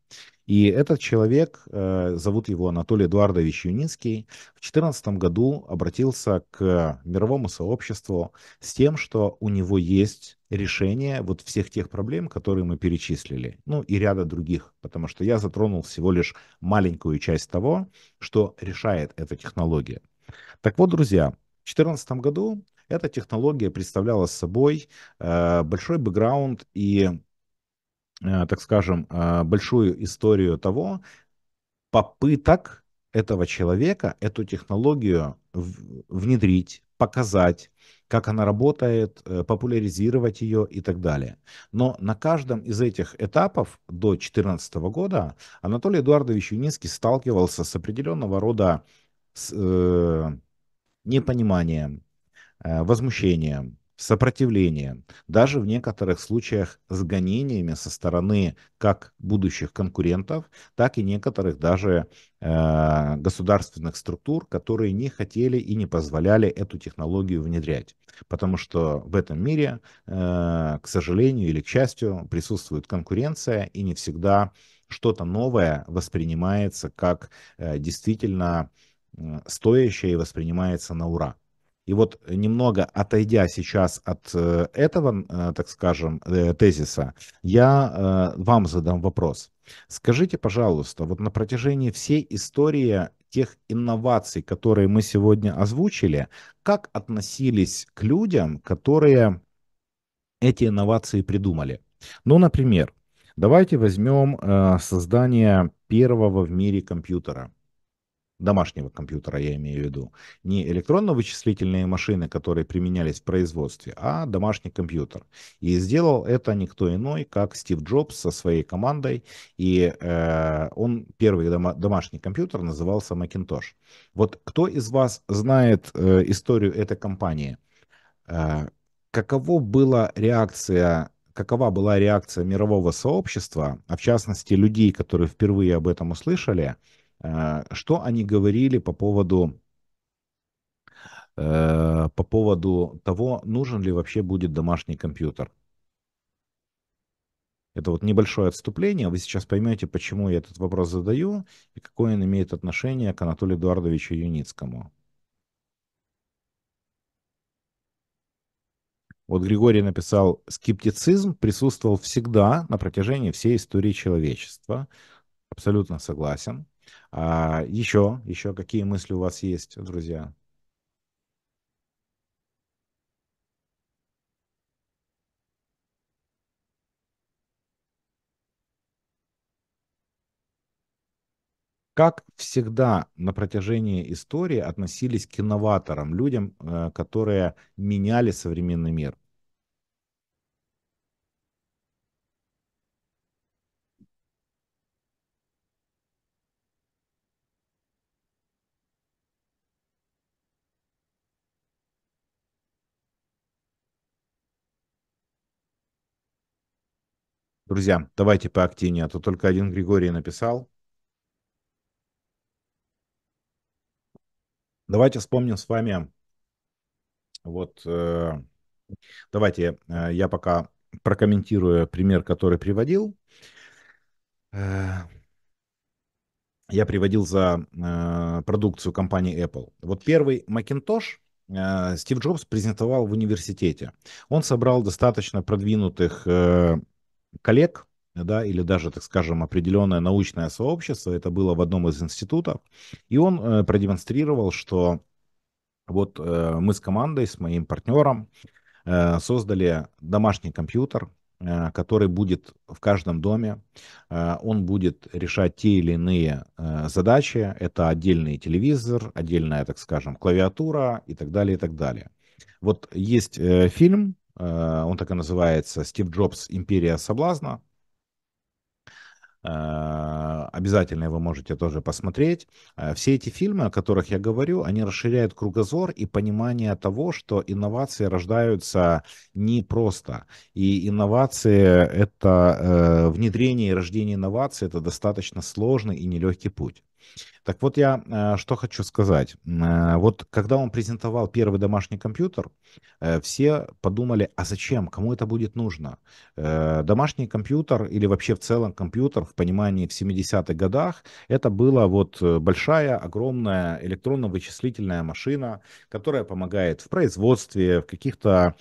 B: И этот человек, э, зовут его Анатолий Эдуардович Юницкий, в 2014 году обратился к мировому сообществу с тем, что у него есть решение вот всех тех проблем, которые мы перечислили, ну и ряда других, потому что я затронул всего лишь маленькую часть того, что решает эта технология. Так вот, друзья, в 2014 году эта технология представляла собой э, большой бэкграунд и, э, так скажем, э, большую историю того, попыток этого человека, эту технологию внедрить, показать, как она работает, популяризировать ее и так далее. Но на каждом из этих этапов до 2014 года Анатолий Эдуардович Юницкий сталкивался с определенного рода с, э, непониманием, Э, возмущением, сопротивлением, даже в некоторых случаях с гонениями со стороны как будущих конкурентов, так и некоторых даже э, государственных структур, которые не хотели и не позволяли эту технологию внедрять. Потому что в этом мире, э, к сожалению или к счастью, присутствует конкуренция и не всегда что-то новое воспринимается как э, действительно стоящее и воспринимается на ура. И вот немного отойдя сейчас от э, этого, э, так скажем, э, тезиса, я вам задам вопрос. Скажите, пожалуйста, вот на протяжении всей истории тех инноваций, которые мы сегодня озвучили, как относились к людям, которые эти инновации придумали? Ну, например, давайте возьмем создание первого в мире компьютера домашнего компьютера, я имею в виду, не электронно-вычислительные машины, которые применялись в производстве, а домашний компьютер. И сделал это никто иной, как Стив Джобс со своей командой, и э, он первый дома- домашний компьютер назывался Macintosh. Вот кто из вас знает э, историю этой компании? Э, каково была реакция какова была реакция мирового сообщества, а в частности людей, которые впервые об этом услышали, Э, что они говорили по поводу э, по поводу того, нужен ли вообще будет домашний компьютер. Это вот небольшое отступление. Вы сейчас поймете, почему я этот вопрос задаю и какое он имеет отношение к Анатолию Эдуардовичу Юницкому. Вот Григорий написал, скептицизм присутствовал всегда на протяжении всей истории человечества. Абсолютно согласен. А, еще, еще какие мысли у вас есть, друзья? Как всегда на протяжении истории относились к инноваторам, людям, э, которые меняли современный мир? Друзья, давайте поактивнее, а то только один Григорий написал. Давайте вспомним с вами. Вот, э, давайте э, я пока прокомментирую пример, который приводил. Э, я приводил за э, продукцию компании Apple. Вот первый Macintosh э, Стив Джобс презентовал в университете. Он собрал достаточно продвинутых э, коллег, да, или даже, так скажем, определенное научное сообщество, это было в одном из институтов, и он э, продемонстрировал, что вот э, мы с командой, с моим партнером э, создали домашний компьютер, который будет в каждом доме. Он будет решать те или иные задачи. Это отдельный телевизор, отдельная, так скажем, клавиатура и так далее, и так далее. Вот есть фильм, Э, он так и называется «Стив Джобс. Империя соблазна». Э, обязательно его можете тоже посмотреть. Э, все эти фильмы, о которых я говорю, они расширяют кругозор и понимание того, что инновации рождаются не просто. И инновации — это внедрение и рождение инноваций — это достаточно сложный и нелегкий путь. Так вот, я э, что хочу сказать. Э, вот когда он презентовал первый домашний компьютер, э, все подумали, а зачем, кому это будет нужно? Домашний компьютер или вообще в целом компьютер в понимании в 70-х годах, это была вот большая, огромная электронно-вычислительная машина, которая помогает в производстве, в каких-то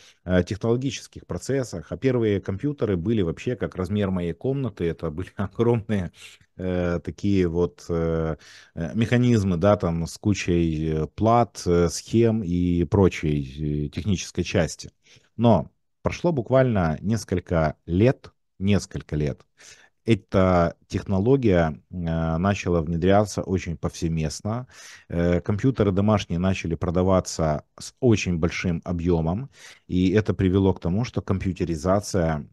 B: технологических процессах. А первые компьютеры были вообще как размер моей комнаты. Это были [laughs] огромные э, такие вот э, э, механизмы, да, там с кучей плат, схем и прочей технической части. Но прошло буквально несколько лет, несколько лет, эта технология э, начала внедряться очень повсеместно. Э, компьютеры домашние начали продаваться с очень большим объемом, и это привело к тому, что компьютеризация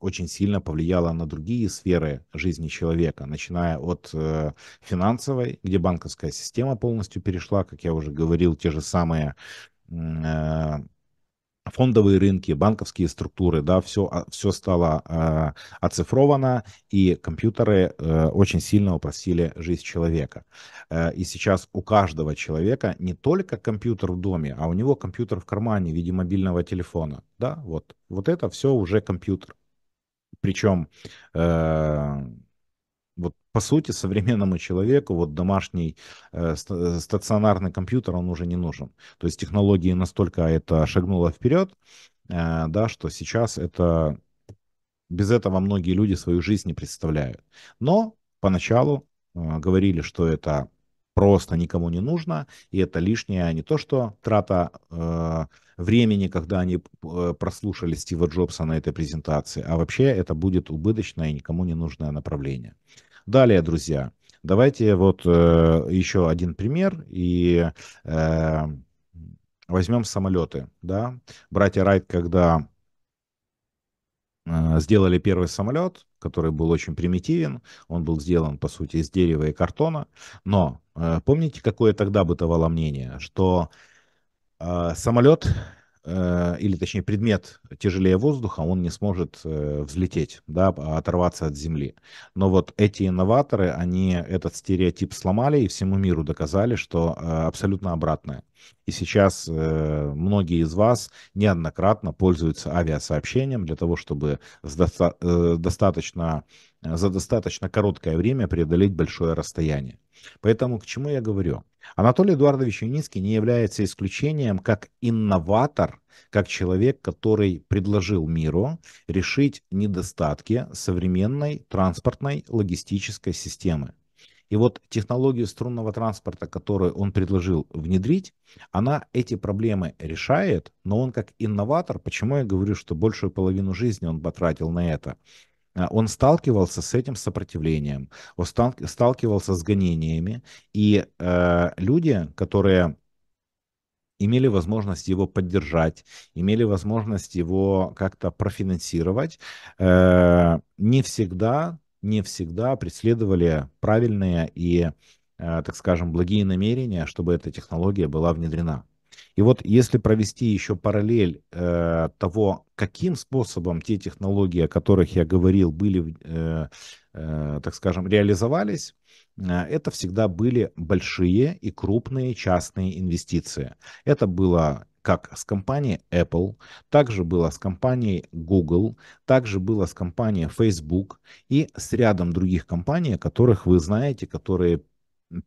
B: очень сильно повлияла на другие сферы жизни человека, начиная от э, финансовой, где банковская система полностью перешла, как я уже говорил, те же самые фондовые рынки, банковские структуры, да, все, а, все стало э, оцифровано, и компьютеры э, очень сильно упростили жизнь человека. Э, и сейчас у каждого человека не только компьютер в доме, а у него компьютер в кармане в виде мобильного телефона, да, вот, вот это все уже компьютер. Причем э, по сути, современному человеку вот домашний э, стационарный компьютер, он уже не нужен. То есть технологии настолько это шагнуло вперед, э, да, что сейчас это без этого многие люди свою жизнь не представляют. Но поначалу э, говорили, что это просто никому не нужно, и это лишнее а не то, что трата э, времени, когда они э, прослушали Стива Джобса на этой презентации, а вообще это будет убыточное и никому не нужное направление. Далее, друзья, давайте вот э, еще один пример и э, возьмем самолеты, да. Братья Райт, когда э, сделали первый самолет, который был очень примитивен. Он был сделан, по сути, из дерева и картона. Но э, помните, какое тогда бытовало мнение, что э, самолет Э, или точнее предмет тяжелее воздуха, он не сможет э, взлететь, да, а оторваться от земли. Но вот эти инноваторы, они этот стереотип сломали и всему миру доказали, что э, абсолютно обратное. И сейчас многие из вас неоднократно пользуются авиасообщением для того, чтобы с доста достаточно за достаточно короткое время преодолеть большое расстояние. Поэтому к чему я говорю? Анатолий Эдуардович Юницкий не является исключением как инноватор, как человек, который предложил миру решить недостатки современной транспортной логистической системы. И вот технологию струнного транспорта, которую он предложил внедрить, она эти проблемы решает, но он как инноватор, почему я говорю, что большую половину жизни он потратил на это, а, он сталкивался с этим сопротивлением, он сталкивался с гонениями, и э, люди, которые имели возможность его поддержать, имели возможность его как-то профинансировать, э, не всегда, не всегда преследовали правильные и, э, так скажем, благие намерения, чтобы эта технология была внедрена. И вот если провести еще параллель э, того, каким способом те технологии, о которых я говорил, были, э, э, так скажем, реализовались, э, это всегда были большие и крупные частные инвестиции. Это было как с компанией Apple, также было с компанией Google, также было с компанией Facebook и с рядом других компаний, которых вы знаете, которые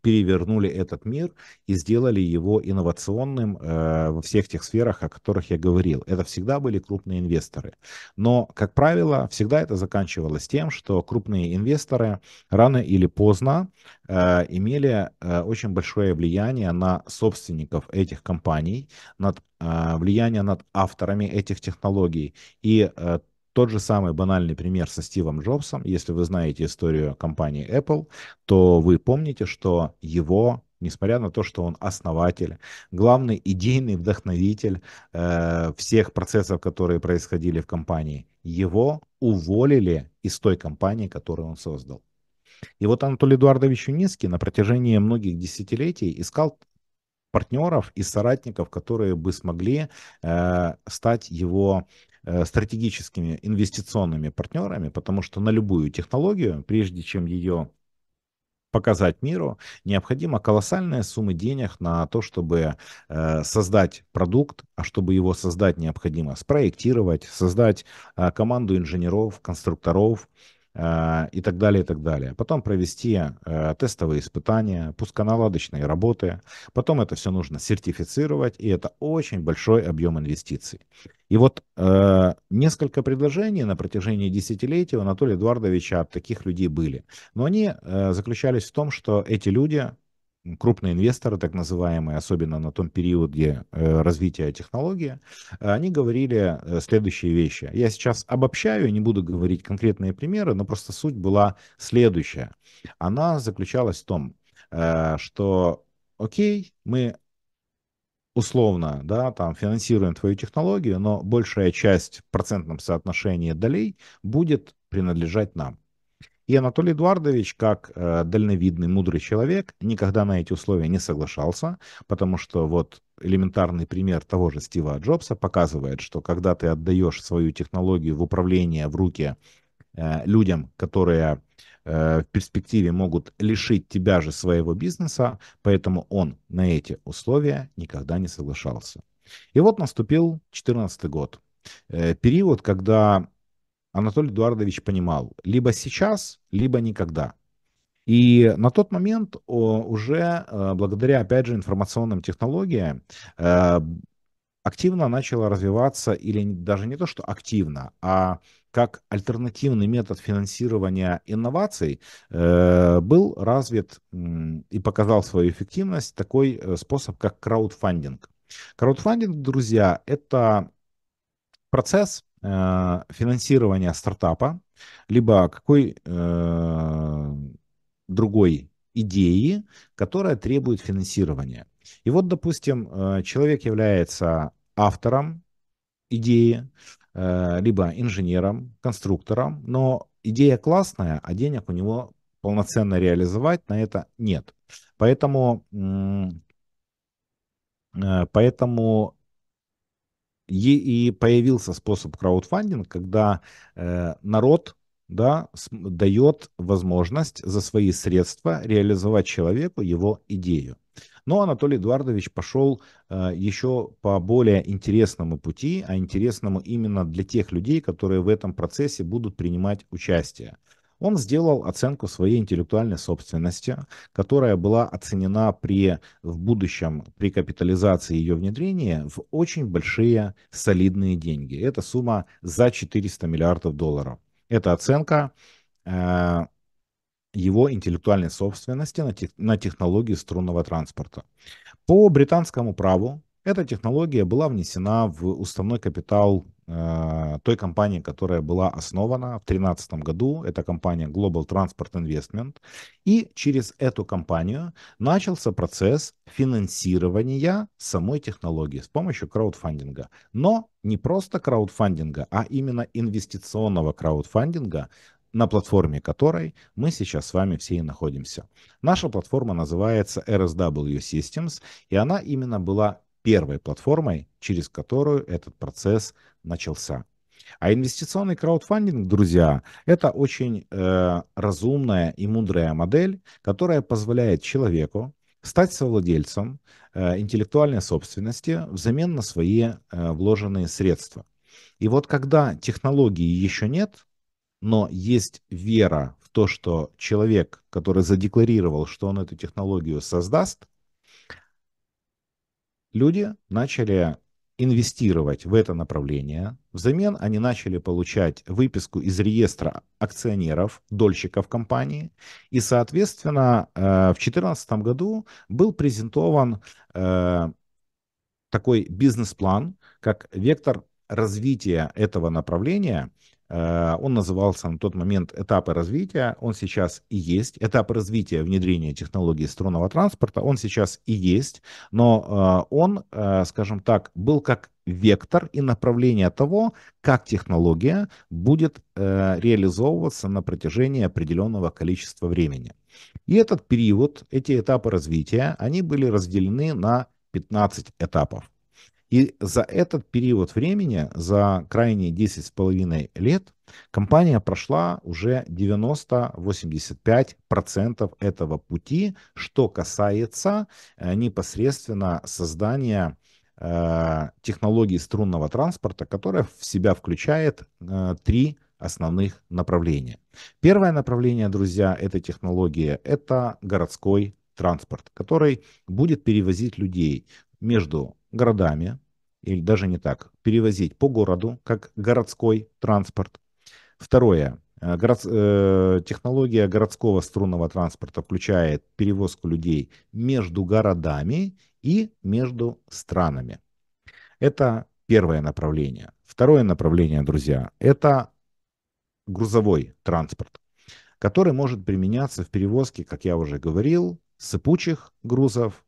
B: перевернули этот мир и сделали его инновационным э, во всех тех сферах, о которых я говорил. Это всегда были крупные инвесторы. Но, как правило, всегда это заканчивалось тем, что крупные инвесторы рано или поздно э, имели э, очень большое влияние на собственников этих компаний, на э, влияние над авторами этих технологий. И э, тот же самый банальный пример со Стивом Джобсом. Если вы знаете историю компании Apple, то вы помните, что его несмотря на то, что он основатель, главный идейный вдохновитель э, всех процессов, которые происходили в компании, его уволили из той компании, которую он создал. И вот Анатолий Эдуардович Юницкий на протяжении многих десятилетий искал партнеров и соратников, которые бы смогли э, стать его Э, стратегическими инвестиционными партнерами, потому что на любую технологию, прежде чем ее показать миру, необходимо колоссальные суммы денег на то, чтобы э, создать продукт, а чтобы его создать, необходимо спроектировать, создать э, команду инженеров, конструкторов, Э, и так далее, и так далее. Потом провести э, тестовые испытания, пусконаладочные работы. Потом это все нужно сертифицировать, и это очень большой объем инвестиций. И вот э, несколько предложений на протяжении десятилетий у Анатолия Эдуардовича от таких людей были. Но они заключались в том, что эти люди крупные инвесторы, так называемые, особенно на том периоде э, развития технологии, они говорили э, следующие вещи. Я сейчас обобщаю, не буду говорить конкретные примеры, но просто суть была следующая. Она заключалась в том, э, что, окей, мы условно, да, там финансируем твою технологию, но большая часть в процентном соотношении долей будет принадлежать нам. И Анатолий Эдуардович, как э, дальновидный, мудрый человек, никогда на эти условия не соглашался, потому что вот элементарный пример того же Стива Джобса показывает, что когда ты отдаешь свою технологию в управление, в руки э, людям, которые э, в перспективе могут лишить тебя же своего бизнеса, поэтому он на эти условия никогда не соглашался. И вот наступил 2014 год. Э, период, когда Анатолий Эдуардович понимал, либо сейчас, либо никогда. И на тот момент уже э, благодаря, опять же, информационным технологиям э, активно начало развиваться, или даже не то, что активно, а как альтернативный метод финансирования инноваций э, был развит и показал свою эффективность такой способ, как краудфандинг. Краудфандинг, друзья, это процесс, Э, финансирования стартапа, либо какой э, другой идеи, которая требует финансирования. И вот, допустим, э, человек является автором идеи, либо инженером, конструктором, но идея классная, а денег у него полноценно реализовать на это нет. Поэтому, поэтому и, появился способ краудфандинг, когда э, народ да, дает возможность за свои средства реализовать человеку его идею. Но Анатолий Эдуардович пошел э, еще по более интересному пути, а интересному именно для тех людей, которые в этом процессе будут принимать участие. Он сделал оценку своей интеллектуальной собственности, которая была оценена при, в будущем при капитализации ее внедрения в очень большие солидные деньги. Это сумма за 400 миллиардов долларов. Это оценка э, его интеллектуальной собственности на, тех, на технологии струнного транспорта. По британскому праву эта технология была внесена в уставной капитал э, той компании, которая была основана в 2013 году. Это компания Global Transport Investment. И через эту компанию начался процесс финансирования самой технологии с помощью краудфандинга. Но не просто краудфандинга, а именно инвестиционного краудфандинга, на платформе которой мы сейчас с вами все и находимся. Наша платформа называется RSW Systems, и она именно была первой платформой, через которую этот процесс начался. А инвестиционный краудфандинг, друзья, это очень э, разумная и мудрая модель, которая позволяет человеку стать совладельцем э, интеллектуальной собственности взамен на свои э, вложенные средства. И вот когда технологии еще нет, но есть вера в то, что человек, который задекларировал, что он эту технологию создаст, люди начали инвестировать в это направление. Взамен они начали получать выписку из реестра акционеров, дольщиков компании. И, соответственно, э, в 2014 году был презентован э, такой бизнес-план, как вектор развития этого направления Э, он назывался на тот момент «Этапы развития». Он сейчас и есть. Этап развития внедрения технологий струнного транспорта. Он сейчас и есть. Но э, он, э, скажем так, был как вектор и направление того, как технология будет реализовываться на протяжении определенного количества времени. И этот период, эти этапы развития, они были разделены на 15 этапов. И за этот период времени, за крайние 10,5 лет, компания прошла уже 90-85% этого пути, что касается э, непосредственно создания э, технологии струнного транспорта, которая в себя включает э, три основных направления. Первое направление, друзья, этой технологии – это городской транспорт, который будет перевозить людей между городами, или даже не так, перевозить по городу, как городской транспорт. Второе. Э, город, э, технология городского струнного транспорта включает перевозку людей между городами и между странами. Это первое направление. Второе направление, друзья, это грузовой транспорт, который может применяться в перевозке, как я уже говорил, сыпучих грузов,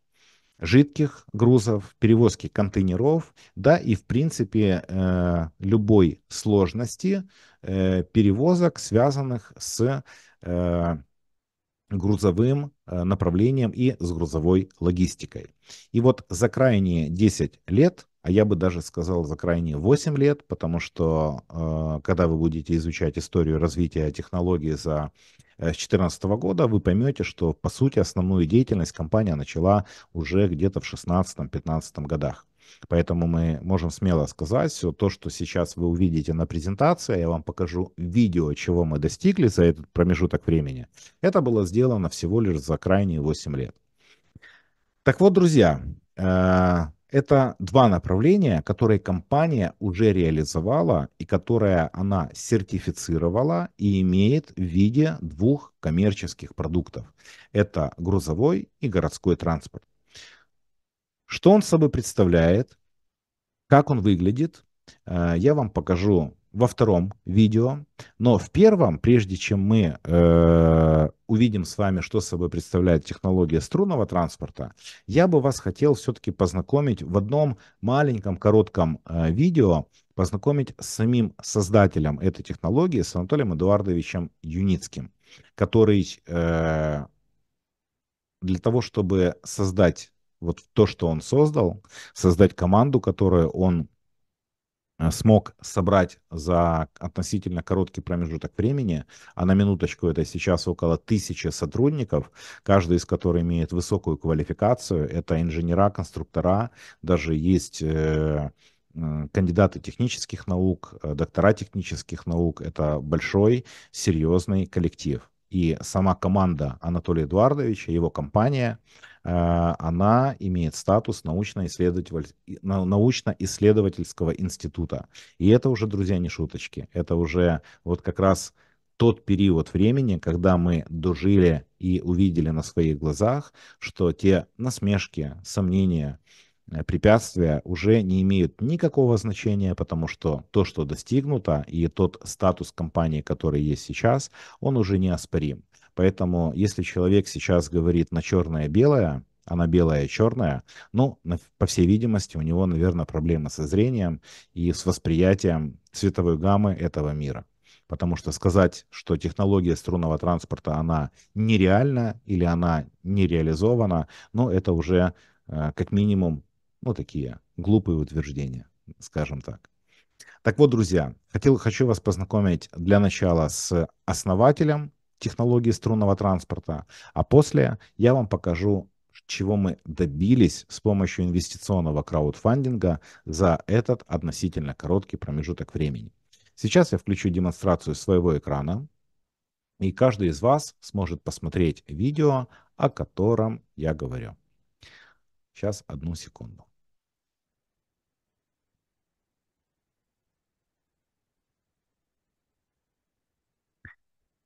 B: жидких грузов, перевозки контейнеров, да и в принципе э, любой сложности э, перевозок, связанных с э, грузовым направлением и с грузовой логистикой. И вот за крайние 10 лет, а я бы даже сказал за крайние 8 лет, потому что когда вы будете изучать историю развития технологий за Э, с 2014 года, вы поймете, что, по сути, основную деятельность компания начала уже где-то в 2016-2015 годах. Поэтому мы можем смело сказать, все то, что сейчас вы увидите на презентации, я вам покажу видео, чего мы достигли за этот промежуток времени. Это было сделано всего лишь за крайние 8 лет. Так вот, друзья, э, это два направления, которые компания уже реализовала и которые она сертифицировала и имеет в виде двух коммерческих продуктов. Это грузовой и городской транспорт. Что он собой представляет, как он выглядит, э, я вам покажу во втором видео, но в первом, прежде чем мы э, увидим с вами, что собой представляет технология струнного транспорта, я бы вас хотел все-таки познакомить в одном маленьком коротком э, видео, познакомить с самим создателем этой технологии, с Анатолием Эдуардовичем Юницким, который э, для того, чтобы создать вот то, что он создал, создать команду, которую он Э, смог собрать за относительно короткий промежуток времени, а на минуточку это сейчас около тысячи сотрудников, каждый из которых имеет высокую квалификацию, это инженера, конструктора, даже есть э, э, кандидаты технических наук, доктора технических наук. Это большой, серьезный коллектив. И сама команда Анатолия Эдуардовича, его компания, Э, она имеет статус научно-исследователь, научно-исследовательского института. И это уже, друзья, не шуточки. Это уже вот как раз тот период времени, когда мы дожили и увидели на своих глазах, что те насмешки, сомнения, э, препятствия уже не имеют никакого значения, потому что то, что достигнуто, и тот статус компании, который есть сейчас, он уже неоспорим. Поэтому если человек сейчас говорит на черное-белое, она белая и а черная, ну, по всей видимости, у него, наверное, проблемы со зрением и с восприятием цветовой гаммы этого мира. Потому что сказать, что технология струнного транспорта, она нереальна или она не реализована, ну, это уже э, как минимум, ну, такие глупые утверждения, скажем так. Так вот, друзья, хотел, хочу вас познакомить для начала с основателем технологии струнного транспорта. А после я вам покажу, чего мы добились с помощью инвестиционного краудфандинга за этот относительно короткий промежуток времени. Сейчас я включу демонстрацию своего экрана, и каждый из вас сможет посмотреть видео, о котором я говорю. Сейчас одну секунду.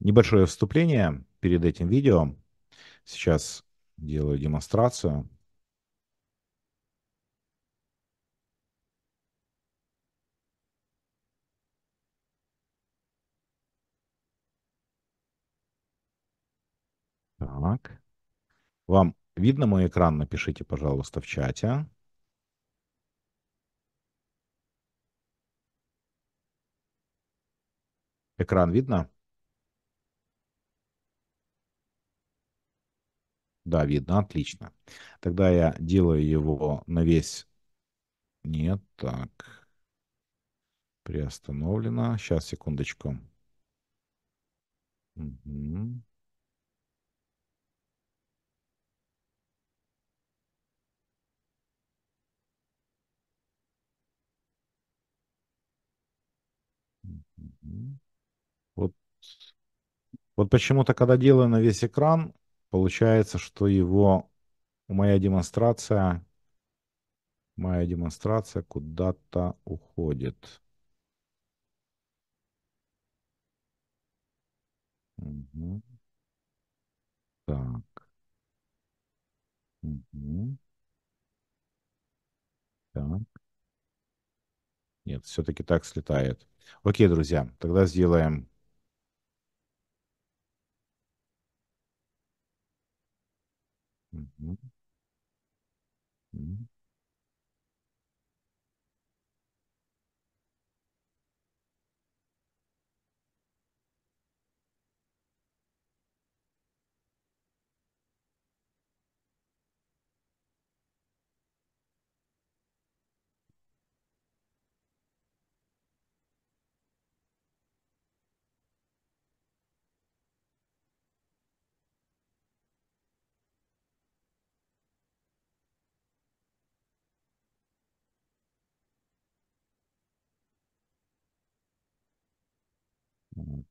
B: Небольшое вступление перед этим видео. Сейчас делаю демонстрацию. Так. Вам видно мой экран? Напишите, пожалуйста, в чате. Экран видно? Да, видно, отлично. Тогда я делаю его на весь... Нет, так. Приостановлено. Сейчас, секундочку. Угу. Вот, вот почему-то, когда делаю на весь экран, Получается, что его моя демонстрация, моя демонстрация куда-то уходит. Угу. Так. Угу. Так. Нет, все-таки так слетает. Окей, друзья, тогда сделаем 嗯嗯。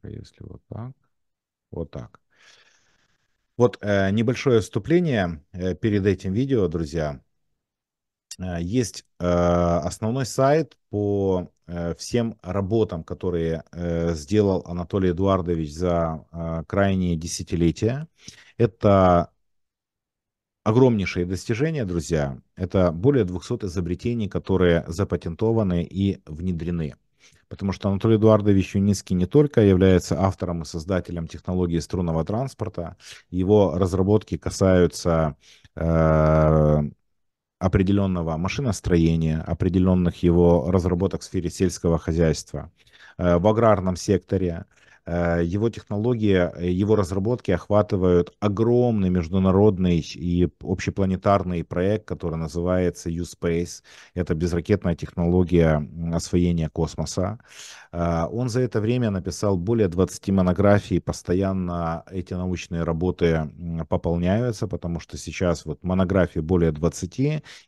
B: если вот так. Вот так. Вот э, небольшое вступление э, перед этим видео, друзья. Э, есть э, основной сайт по э, всем работам, которые э, сделал Анатолий Эдуардович за э, крайние десятилетия. Это огромнейшие достижения, друзья. Это более 200 изобретений, которые запатентованы и внедрены потому что Анатолий Эдуардович Юницкий не только является автором и создателем технологии струнного транспорта, его разработки касаются э, определенного машиностроения, определенных его разработок в сфере сельского хозяйства, э, в аграрном секторе, Э, его технологии, э, его разработки охватывают огромный международный и общепланетарный проект, который называется U-Space. Это безракетная технология освоения космоса. Э, он за это время написал более 20 монографий, постоянно эти научные работы пополняются, потому что сейчас вот монографии более 20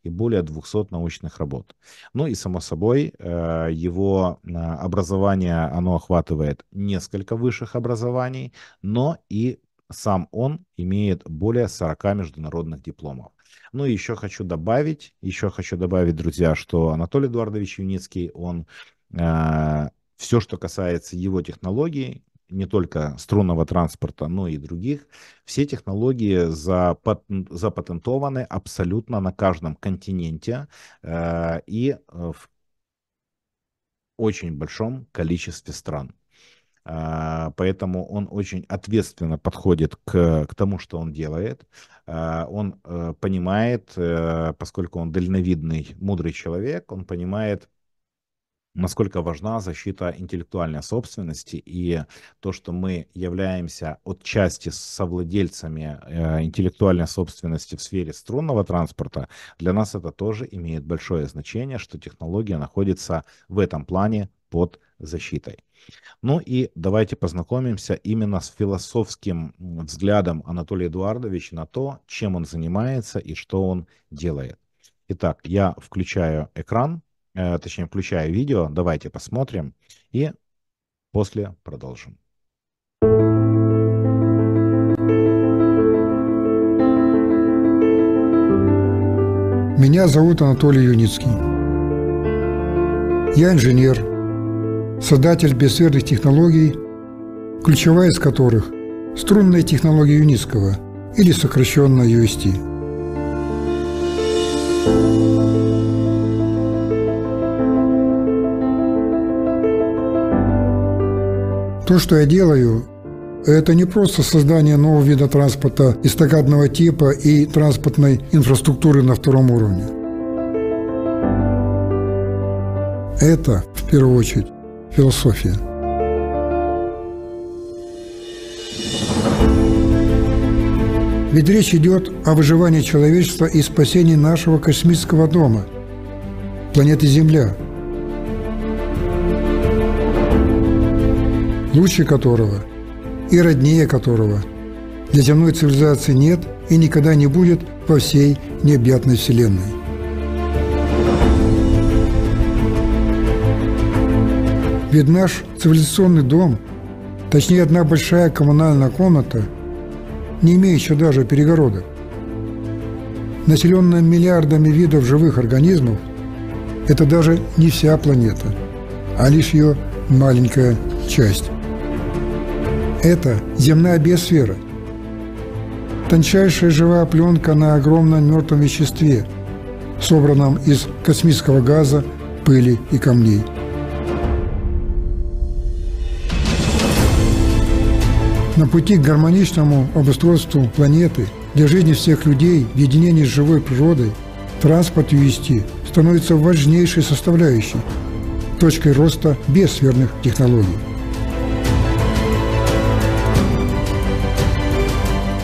B: и более 200 научных работ. Ну и само собой, его образование, оно охватывает несколько только высших образований, но и сам он имеет более 40 международных дипломов. Ну и еще хочу добавить, еще хочу добавить, друзья, что Анатолий Эдуардович Юницкий, он э, все, что касается его технологий, не только струнного транспорта, но и других, все технологии запатентованы абсолютно на каждом континенте э, и э, в очень большом количестве стран. А, поэтому он очень ответственно подходит к, к тому, что он делает. А, он э, понимает, э, поскольку он дальновидный, мудрый человек, он понимает, насколько важна защита интеллектуальной собственности и то, что мы являемся отчасти совладельцами э, интеллектуальной собственности в сфере струнного транспорта, для нас это тоже имеет большое значение, что технология находится в этом плане под защитой. Ну и давайте познакомимся именно с философским взглядом Анатолия Эдуардовича на то, чем он занимается и что он делает. Итак, я включаю экран, э, точнее, включаю видео, давайте посмотрим и после продолжим.
C: Меня зовут Анатолий Юницкий. Я инженер, создатель бессердных технологий, ключевая из которых – струнная технология Юницкого или сокращенно UST. То, что я делаю, это не просто создание нового вида транспорта эстакадного типа и транспортной инфраструктуры на втором уровне. Это, в первую очередь, философия. Ведь речь идет о выживании человечества и спасении нашего космического дома, планеты Земля, лучше которого и роднее которого для земной цивилизации нет и никогда не будет во всей необъятной Вселенной. Ведь наш цивилизационный дом, точнее одна большая коммунальная комната, не имеющая даже перегородок, населенная миллиардами видов живых организмов, это даже не вся планета, а лишь ее маленькая часть. Это земная биосфера, тончайшая живая пленка на огромном мертвом веществе, собранном из космического газа, пыли и камней – на пути к гармоничному обустройству планеты, для жизни всех людей, в единении с живой природой, транспорт UST становится важнейшей составляющей, точкой роста без сверных технологий.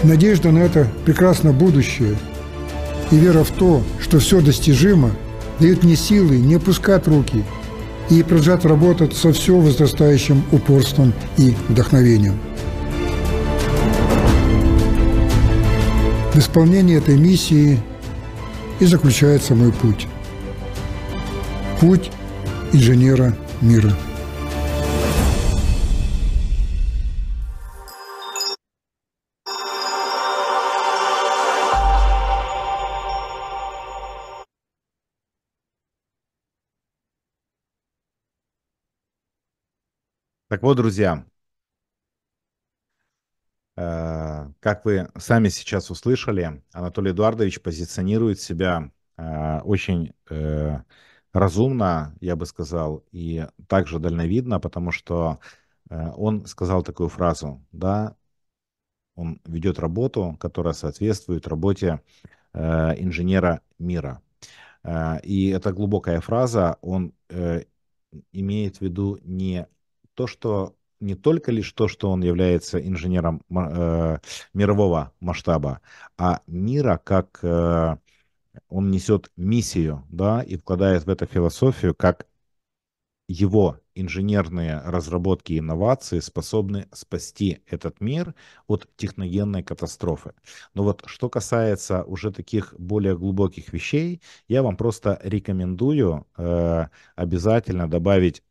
C: Надежда на это прекрасное будущее и вера в то, что все достижимо, дают мне силы не опускать руки и продолжать работать со все возрастающим упорством и вдохновением. В исполнении этой миссии и заключается мой путь. Путь инженера мира.
B: Так вот, друзья, как вы сами сейчас услышали, Анатолий Эдуардович позиционирует себя э, очень э, разумно, я бы сказал, и также дальновидно, потому что э, он сказал такую фразу, да, он ведет работу, которая соответствует работе инженера мира. и это глубокая фраза, он имеет в виду не то, что не только лишь то, что он является инженером э, мирового масштаба, а мира как э, он несет миссию, да, и вкладает в это философию, как его инженерные разработки и инновации способны спасти этот мир от техногенной катастрофы. Но вот что касается уже таких более глубоких вещей, я вам просто рекомендую э, обязательно добавить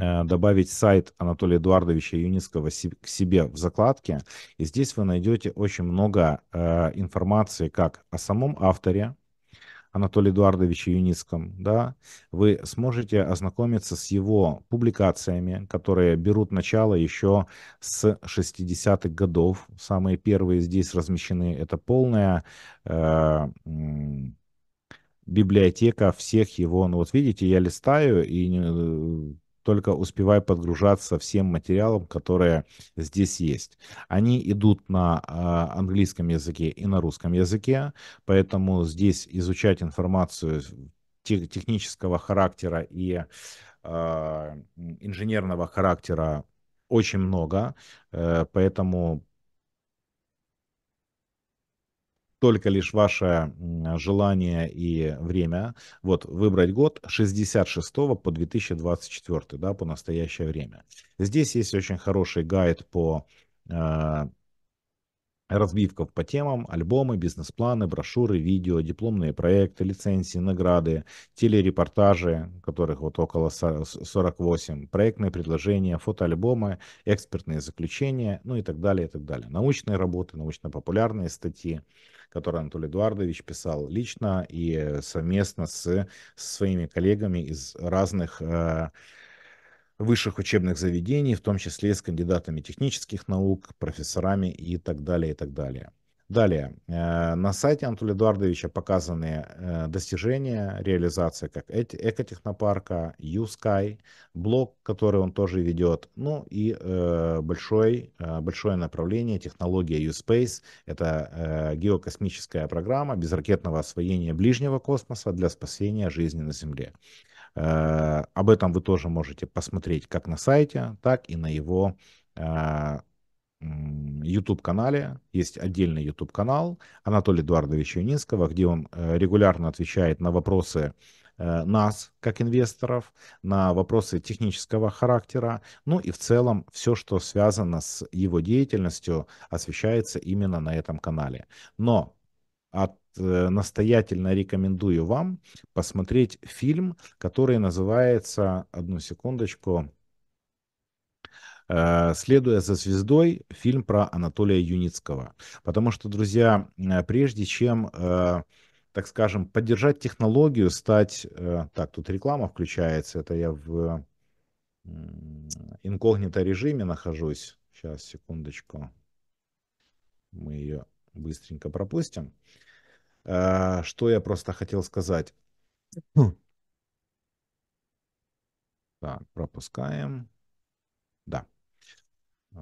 B: Э, добавить сайт Анатолия Эдуардовича Юницкого к себе в закладке. И здесь вы найдете очень много э, информации как о самом авторе, Анатолия Эдуардовича Юницком, да, вы сможете ознакомиться с его публикациями, которые берут начало еще с 60-х годов. Самые первые здесь размещены. Это полная э, библиотека всех его. Ну вот видите, я листаю и только успевай подгружаться всем материалом, которые здесь есть. Они идут на а, английском языке и на русском языке, поэтому здесь изучать информацию технического характера и а, инженерного характера очень много, э, поэтому только лишь ваше желание и время, вот, выбрать год 66 по 2024, да, по настоящее время. Здесь есть очень хороший гайд по э, разбивка по темам, альбомы, бизнес-планы, брошюры, видео, дипломные проекты, лицензии, награды, телерепортажи, которых вот около 48, проектные предложения, фотоальбомы, экспертные заключения, ну и так далее, и так далее. Научные работы, научно-популярные статьи, которые Анатолий Эдуардович писал лично и э, совместно с, со своими коллегами из разных э, высших учебных заведений, в том числе с кандидатами технических наук, профессорами и так далее, и так далее. Далее, э, на сайте Анатолия Эдуардовича показаны э, достижения реализация как экотехнопарка, YouSky, блог, который он тоже ведет, ну и э, большой, большое направление технология YouSpace, это геокосмическая программа безракетного освоения ближнего космоса для спасения жизни на Земле. Э, об этом вы тоже можете посмотреть как на сайте, так и на его YouTube-канале. А, Есть отдельный YouTube-канал Анатолия Эдуардовича Юнинского, где он э, регулярно отвечает на вопросы э, нас, как инвесторов, на вопросы технического характера, ну и в целом все, что связано с его деятельностью, освещается именно на этом канале. Но от Э, настоятельно рекомендую вам посмотреть фильм, который называется, одну секундочку, э, «Следуя за звездой», фильм про Анатолия Юницкого. Потому что, друзья, э, прежде чем так скажем, поддержать технологию, стать... Так, тут реклама включается, это я в инкогнито режиме нахожусь. Сейчас, секундочку. Мы ее быстренько пропустим. Э, что я просто хотел сказать? [clears throat] Так, пропускаем. Да. Э,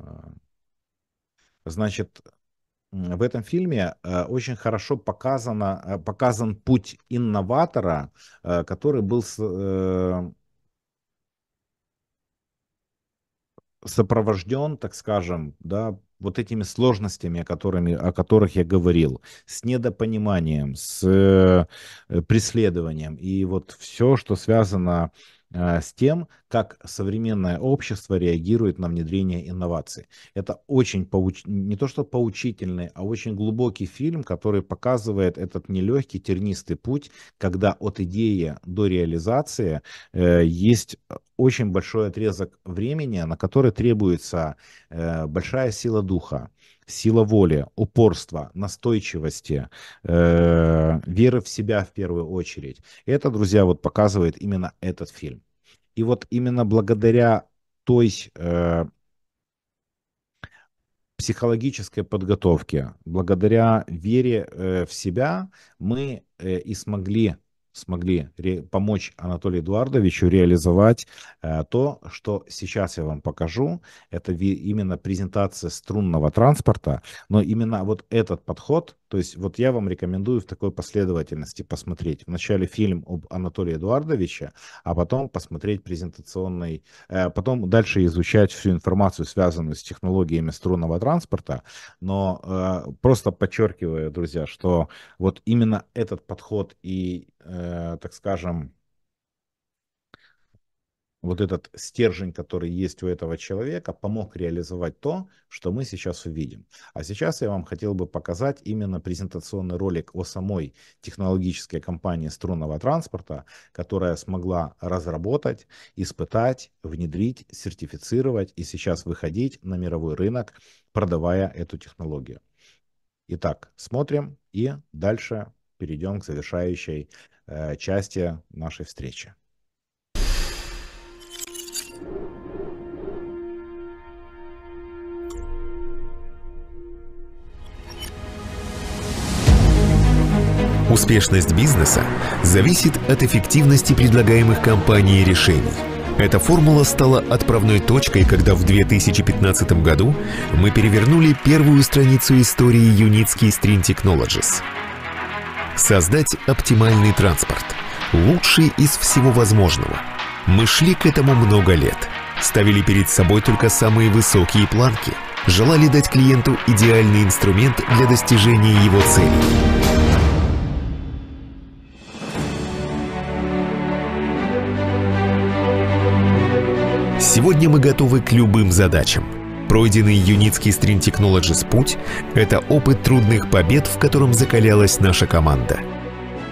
B: значит, в этом фильме э, очень хорошо показано, показан путь инноватора, который был сопровожден, так скажем, да, вот этими сложностями, о, которыми, о которых я говорил, с недопониманием, с э, преследованием и вот все, что связано Э, с тем, как современное общество реагирует на внедрение инноваций. Это очень поуч... не то что поучительный, а очень глубокий фильм, который показывает этот нелегкий тернистый путь, когда от идеи до реализации э, есть очень большой отрезок времени, на который требуется э, большая сила духа, сила воли, упорства, настойчивости, э, веры в себя в первую очередь. Это, друзья, вот показывает именно этот фильм. И вот именно благодаря той э, психологической подготовке, благодаря вере э, в себя мы и смогли смогли помочь Анатолию Эдуардовичу реализовать э, то, что сейчас я вам покажу. Это именно презентация струнного транспорта, но именно вот этот подход то есть вот я вам рекомендую в такой последовательности посмотреть вначале фильм об Анатолии Эдуардовиче, а потом посмотреть презентационный, э, потом дальше изучать всю информацию, связанную с технологиями струнного транспорта. Но э, просто подчеркиваю, друзья, что вот именно этот подход и, э, так скажем, вот этот стержень, который есть у этого человека, помог реализовать то, что мы сейчас увидим. А сейчас я вам хотел бы показать именно презентационный ролик о самой технологической компании струнного транспорта, которая смогла разработать, испытать, внедрить, сертифицировать и сейчас выходить на мировой рынок, продавая эту технологию. Итак, смотрим и дальше перейдем к завершающей э, части нашей встречи.
A: Успешность бизнеса зависит от эффективности предлагаемых компанией решений. Эта формула стала отправной точкой, когда в 2015 году мы перевернули первую страницу истории Юницкий Stream Technologies. Создать оптимальный транспорт, лучший из всего возможного. Мы шли к этому много лет, ставили перед собой только самые высокие планки, желали дать клиенту идеальный инструмент для достижения его целей. Сегодня мы готовы к любым задачам. Пройденный юницкий Stream Technologies путь – это опыт трудных побед, в котором закалялась наша команда.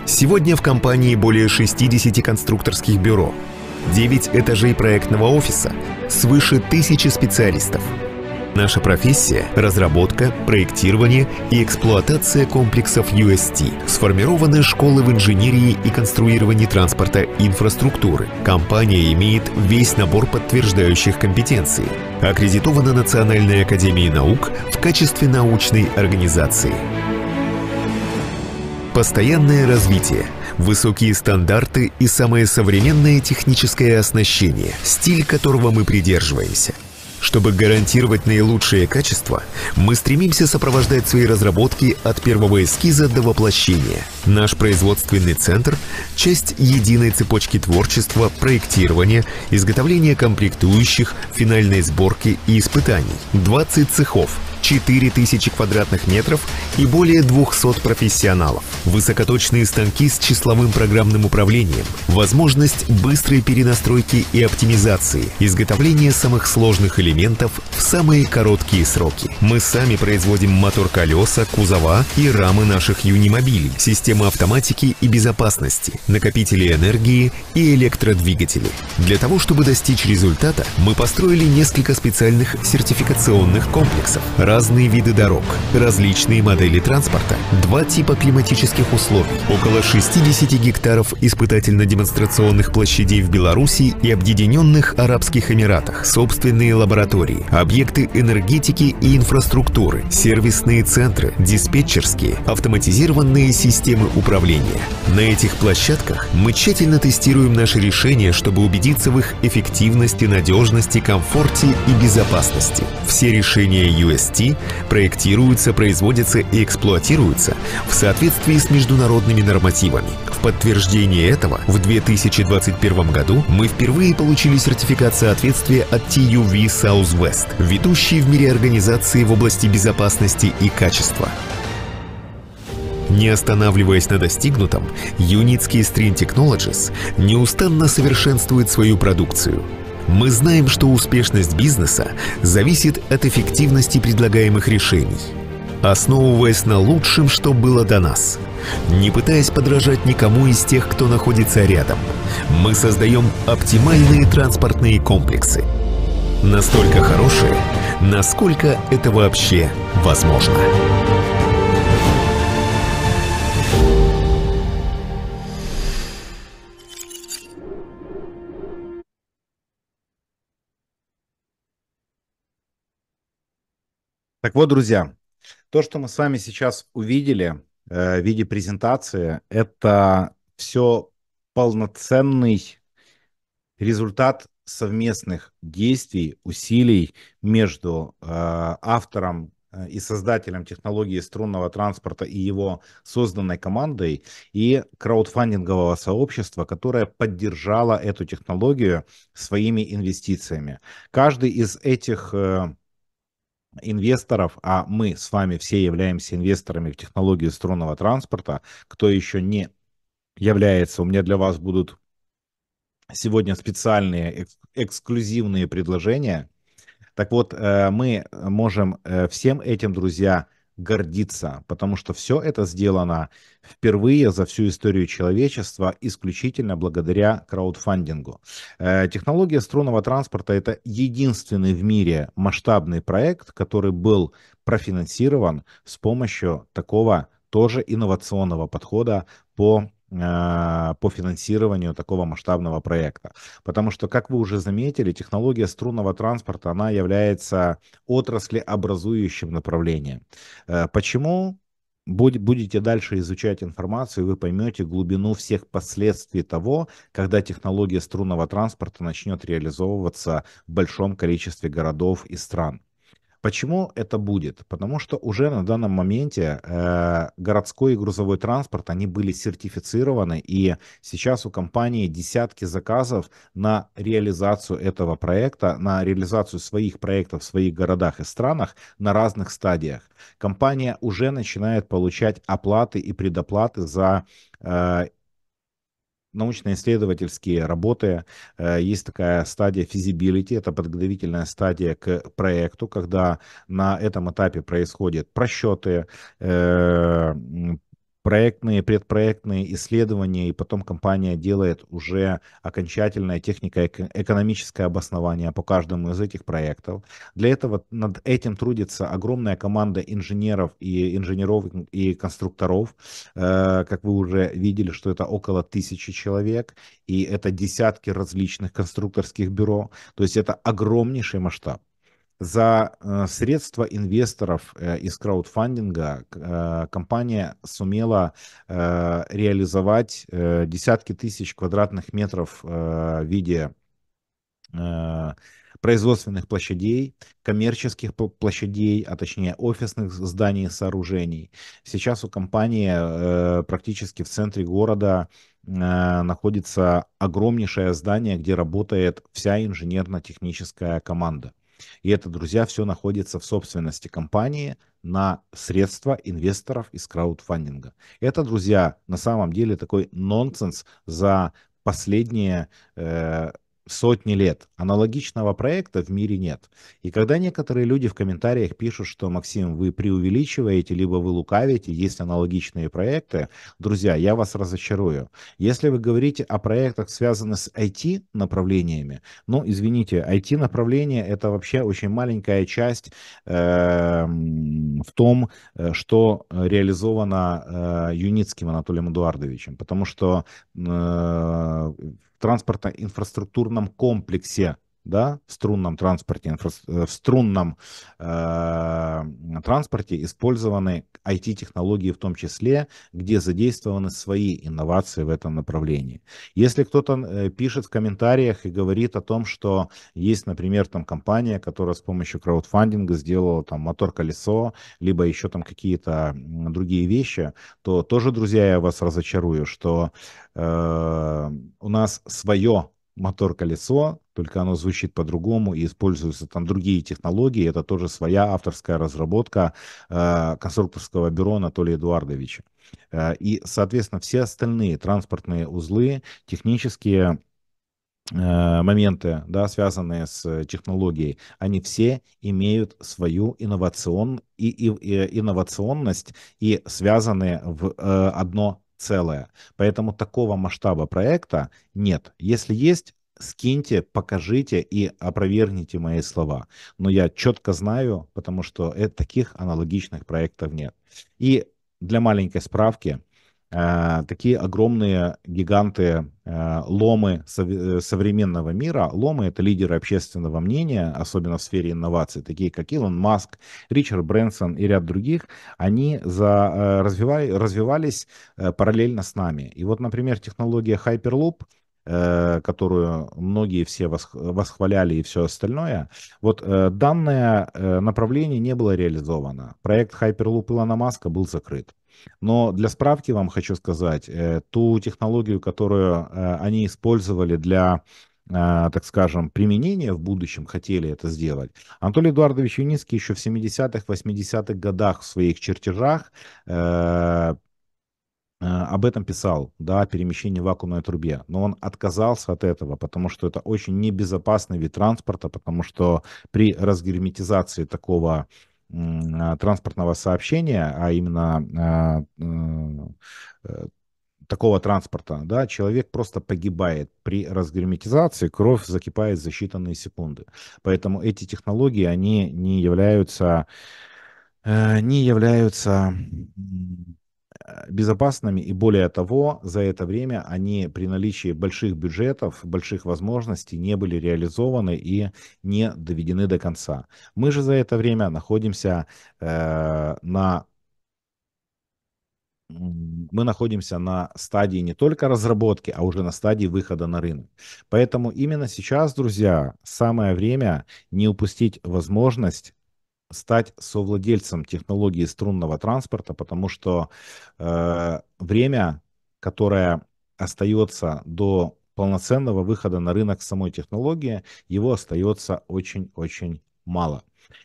A: Сегодня в компании более 60 конструкторских бюро, 9 этажей проектного офиса, свыше тысячи специалистов – Наша профессия – разработка, проектирование и эксплуатация комплексов UST. Сформированы школы в инженерии и конструировании транспорта инфраструктуры. Компания имеет весь набор подтверждающих компетенций. Аккредитована Национальной академией наук в качестве научной организации. Постоянное развитие, высокие стандарты и самое современное техническое оснащение, стиль которого мы придерживаемся – чтобы гарантировать наилучшее качество, мы стремимся сопровождать свои разработки от первого эскиза до воплощения. Наш производственный центр – часть единой цепочки творчества, проектирования, изготовления комплектующих, финальной сборки и испытаний. 20 цехов – 4000 квадратных метров и более 200 профессионалов. Высокоточные станки с числовым программным управлением, возможность быстрой перенастройки и оптимизации, изготовление самых сложных элементов в самые короткие сроки. Мы сами производим мотор колеса, кузова и рамы наших юнимобилей, системы автоматики и безопасности, накопители энергии и электродвигатели. Для того, чтобы достичь результата, мы построили несколько специальных сертификационных комплексов – Разные виды дорог, различные модели транспорта, два типа климатических условий, около 60 гектаров испытательно-демонстрационных площадей в Беларуси и Объединенных Арабских Эмиратах, собственные лаборатории, объекты энергетики и инфраструктуры, сервисные центры, диспетчерские, автоматизированные системы управления. На этих площадках мы тщательно тестируем наши решения, чтобы убедиться в их эффективности, надежности, комфорте и безопасности. Все решения UST IT проектируются, производятся и эксплуатируются в соответствии с международными нормативами. В подтверждение этого в 2021 году мы впервые получили сертификат соответствия от TUV Southwest, ведущей в мире организации в области безопасности и качества. Не останавливаясь на достигнутом, Юницкий Stream Technologies неустанно совершенствует свою продукцию – мы знаем, что успешность бизнеса зависит от эффективности предлагаемых решений, основываясь на лучшем, что было до нас, не пытаясь подражать никому из тех, кто находится рядом. Мы создаем оптимальные транспортные комплексы. Настолько хорошие, насколько это вообще возможно.
B: Так вот, друзья, то, что мы с вами сейчас увидели э, в виде презентации, это все полноценный результат совместных действий, усилий между э, автором э, и создателем технологии струнного транспорта и его созданной командой и краудфандингового сообщества, которое поддержало эту технологию своими инвестициями. Каждый из этих э, инвесторов, а мы с вами все являемся инвесторами в технологии струнного транспорта, кто еще не является, у меня для вас будут сегодня специальные экск- эксклюзивные предложения. Так вот, э, мы можем э, всем этим, друзья, гордиться, потому что все это сделано впервые за всю историю человечества исключительно благодаря краудфандингу. Э, технология струнного транспорта – это единственный в мире масштабный проект, который был профинансирован с помощью такого тоже инновационного подхода по а, по финансированию такого масштабного проекта. Потому что, как вы уже заметили, технология струнного транспорта, она является отраслеобразующим направлением. Э, почему? Будете дальше изучать информацию, вы поймете глубину всех последствий того, когда технология струнного транспорта начнет реализовываться в большом количестве городов и стран. Почему это будет? Потому что уже на данном моменте э, городской и грузовой транспорт, они были сертифицированы, и сейчас у компании десятки заказов на реализацию этого проекта, на реализацию своих проектов в своих городах и странах на разных стадиях. Компания уже начинает получать оплаты и предоплаты за э, научно-исследовательские работы. Э, есть такая стадия feasibility, это подготовительная стадия к проекту, когда на этом этапе происходят просчеты, э, проектные, предпроектные исследования, и потом компания делает уже окончательное технико-экономическое обоснование по каждому из этих проектов. Для этого над этим трудится огромная команда инженеров и инженеров и конструкторов. Э, как вы уже видели, что это около тысячи человек, и это десятки различных конструкторских бюро. То есть это огромнейший масштаб. За э, средства инвесторов э, из краудфандинга э, компания сумела реализовать десятки тысяч квадратных метров в виде производственных площадей, коммерческих площадей, а точнее офисных зданий и сооружений. Сейчас у компании практически в центре города находится огромнейшее здание, где работает вся инженерно-техническая команда. И это, друзья, все находится в собственности компании на средства инвесторов из краудфандинга. Это, друзья, на самом деле такой нонсенс за последние э, сотни лет. Аналогичного проекта в мире нет. И когда некоторые люди в комментариях пишут, что, Максим, вы преувеличиваете, либо вы лукавите, есть аналогичные проекты, друзья, я вас разочарую. Если вы говорите о проектах, связанных с IT-направлениями, ну, извините, IT-направление – это вообще очень маленькая часть эм, в том, э, что реализовано э, Юницким Анатолием Эдуардовичем, потому что э, транспортно-инфраструктурном комплексе да, в струнном транспорте, э, в струнном э, транспорте использованы IT-технологии в том числе, где задействованы свои инновации в этом направлении. Если кто-то э, пишет в комментариях и говорит о том, что есть, например, там компания, которая с помощью краудфандинга сделала там мотор-колесо, либо еще там какие-то другие вещи, то тоже, друзья, я вас разочарую, что э, у нас свое мотор-колесо, только оно звучит по-другому и используются там другие технологии. Это тоже своя авторская разработка э, конструкторского бюро Анатолия Эдуардовича. Э, и, соответственно, все остальные транспортные узлы, технические э, моменты, да, связанные с технологией, они все имеют свою инновацион, и, и, и, инновационность и связаны в э, одно целое. Поэтому такого масштаба проекта нет. Если есть, скиньте, покажите и опровергните мои слова. Но я четко знаю, потому что э, таких аналогичных проектов нет. И для маленькой справки – Э, такие огромные гиганты э, ломы э, современного мира. Ломы – это лидеры общественного мнения, особенно в сфере инноваций, такие как Илон Маск, Ричард Брэнсон и ряд других, они за, развивали, развивались параллельно с нами. И вот, например, технология Hyperloop – которую многие все восхваляли и все остальное. Вот данное направление не было реализовано. Проект Hyperloop Илона Маска был закрыт. Но для справки вам хочу сказать, э, ту технологию, которую э, они использовали для э, так скажем, применения в будущем хотели это сделать. Анатолий Эдуардович Юницкий еще в 70-х, 80-х годах в своих чертежах об этом писал, да, перемещение в вакуумной трубе, но он отказался от этого, потому что это очень небезопасный вид транспорта, потому что при разгерметизации такого э, а, транспортного сообщения, а именно а, э, такого транспорта, да, человек просто погибает при разгерметизации, кровь закипает за считанные секунды. Поэтому эти технологии, они не являются, э, не являются Э, безопасными, и более того, за это время они при наличии больших бюджетов, больших возможностей не были реализованы и не доведены до конца. Мы же за это время находимся э, на мы находимся на стадии не только разработки, а уже на стадии выхода на рынок. Поэтому именно сейчас, друзья, самое время не упустить возможность стать совладельцем технологии струнного транспорта, потому что э, время, которое остается до полноценного выхода на рынок самой технологии, его остается очень-очень мало.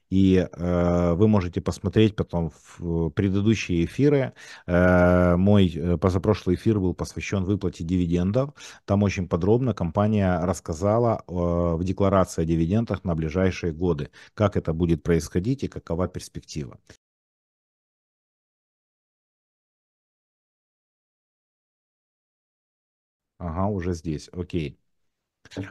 B: И э, вы можете посмотреть потом в предыдущие эфиры. Э, мой э, позапрошлый эфир был посвящен выплате дивидендов. Там очень подробно компания рассказала э, в декларации о дивидендах на ближайшие годы, как это будет происходить и какова перспектива. Ага, уже здесь. Окей.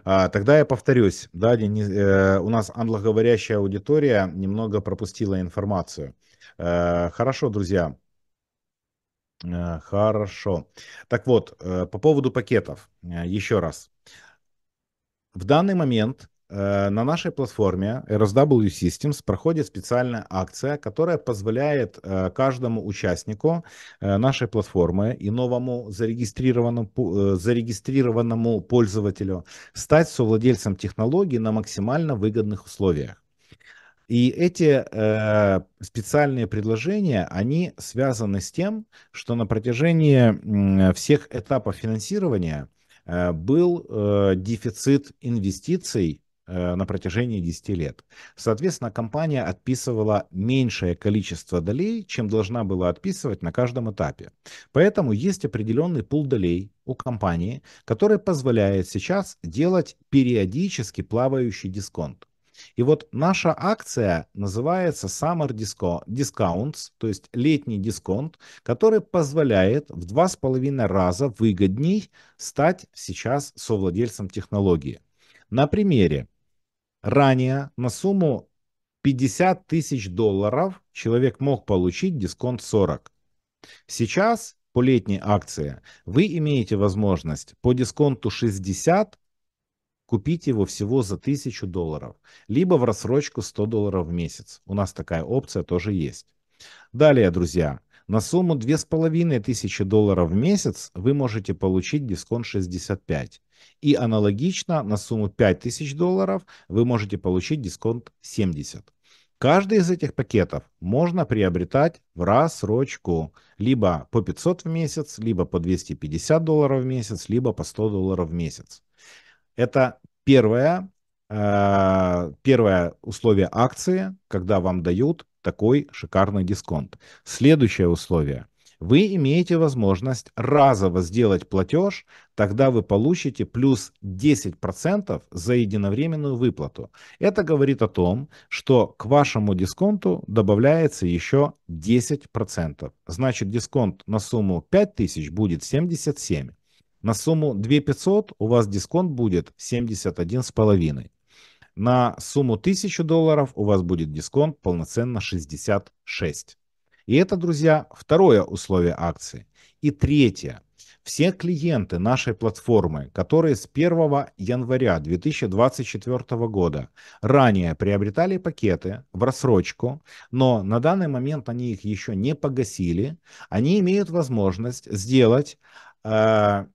B: А, тогда я повторюсь, да, Денис, э, у нас англоговорящая аудитория немного пропустила информацию. Э, хорошо, друзья, э, хорошо. Так вот, э, по поводу пакетов, э, еще раз. В данный момент Э, на нашей платформе RSW Systems проходит специальная акция, которая позволяет э, каждому участнику э, нашей платформы и новому зарегистрированному, зарегистрированному пользователю стать совладельцем технологии на максимально выгодных условиях. И эти э, специальные предложения, они связаны с тем, что на протяжении всех этапов финансирования был э, дефицит инвестиций Э, на протяжении 10 лет. Соответственно, компания отписывала меньшее количество долей, чем должна была отписывать на каждом этапе. Поэтому есть определенный пул долей у компании, который позволяет сейчас делать периодически плавающий дисконт. И вот наша акция называется Summer Discounts, то есть летний дисконт, который позволяет в два с половиной раза выгодней стать сейчас совладельцем технологии. На примере Ранее на сумму 50 тысяч долларов человек мог получить дисконт 40. Сейчас по летней акции вы имеете возможность по дисконту 60 купить его всего за 1000 долларов, либо в рассрочку 100 долларов в месяц. У нас такая опция тоже есть. Далее, друзья, на сумму 2500 долларов в месяц вы можете получить дисконт 65. И аналогично на сумму 5000 долларов вы можете получить дисконт 70. Каждый из этих пакетов можно приобретать в рассрочку. Либо по 500 в месяц, либо по 250 долларов в месяц, либо по 100 долларов в месяц. Это первое, э, первое условие акции, когда вам дают такой шикарный дисконт. Следующее условие. Вы имеете возможность разово сделать платеж, тогда вы получите плюс 10% за единовременную выплату. Это говорит о том, что к вашему дисконту добавляется еще 10%. Значит, дисконт на сумму 5000 будет 77. На сумму 2500 у вас дисконт будет 71,5 на сумму 1000 долларов у вас будет дисконт полноценно 66. И это, друзья, второе условие акции. И третье. Все клиенты нашей платформы, которые с 1 января 2024 года ранее приобретали пакеты в рассрочку, но на данный момент они их еще не погасили, они имеют возможность сделать э,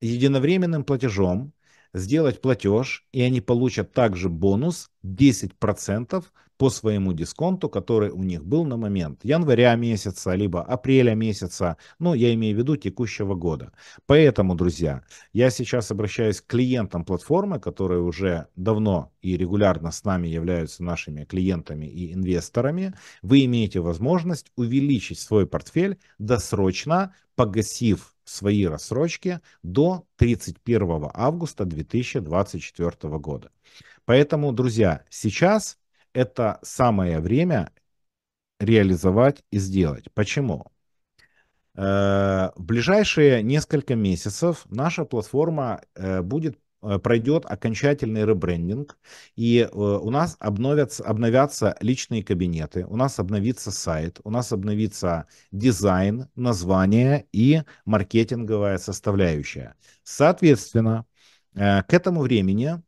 B: единовременным платежом сделать платеж, и они получат также бонус 10% по своему дисконту, который у них был на момент января месяца, либо апреля месяца, ну, я имею в виду текущего года. Поэтому, друзья, я сейчас обращаюсь к клиентам платформы, которые уже давно и регулярно с нами являются нашими клиентами и инвесторами. Вы имеете возможность увеличить свой портфель досрочно, погасив свои рассрочки до 31 августа 2024 года. Поэтому, друзья, сейчас это самое время реализовать и сделать. Почему? Э, в ближайшие несколько месяцев наша платформа э, будет э, пройдет окончательный ребрендинг, и у нас обновятся, обновятся личные кабинеты, у нас обновится сайт, у нас обновится дизайн, название и маркетинговая составляющая. Соответственно, к этому времени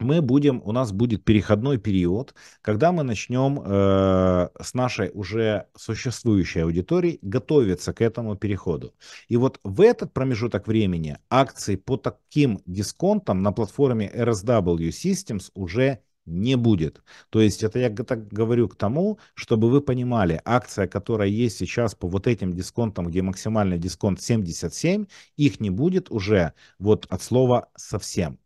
B: мы будем, у нас будет переходной период, когда мы начнем э, с нашей уже существующей аудитории готовиться к этому переходу. И вот в этот промежуток времени акции по таким дисконтам на платформе RSW Systems уже не будет. То есть это я так говорю к тому, чтобы вы понимали, акция, которая есть сейчас по вот этим дисконтам, где максимальный дисконт 77, их не будет уже вот от слова совсем.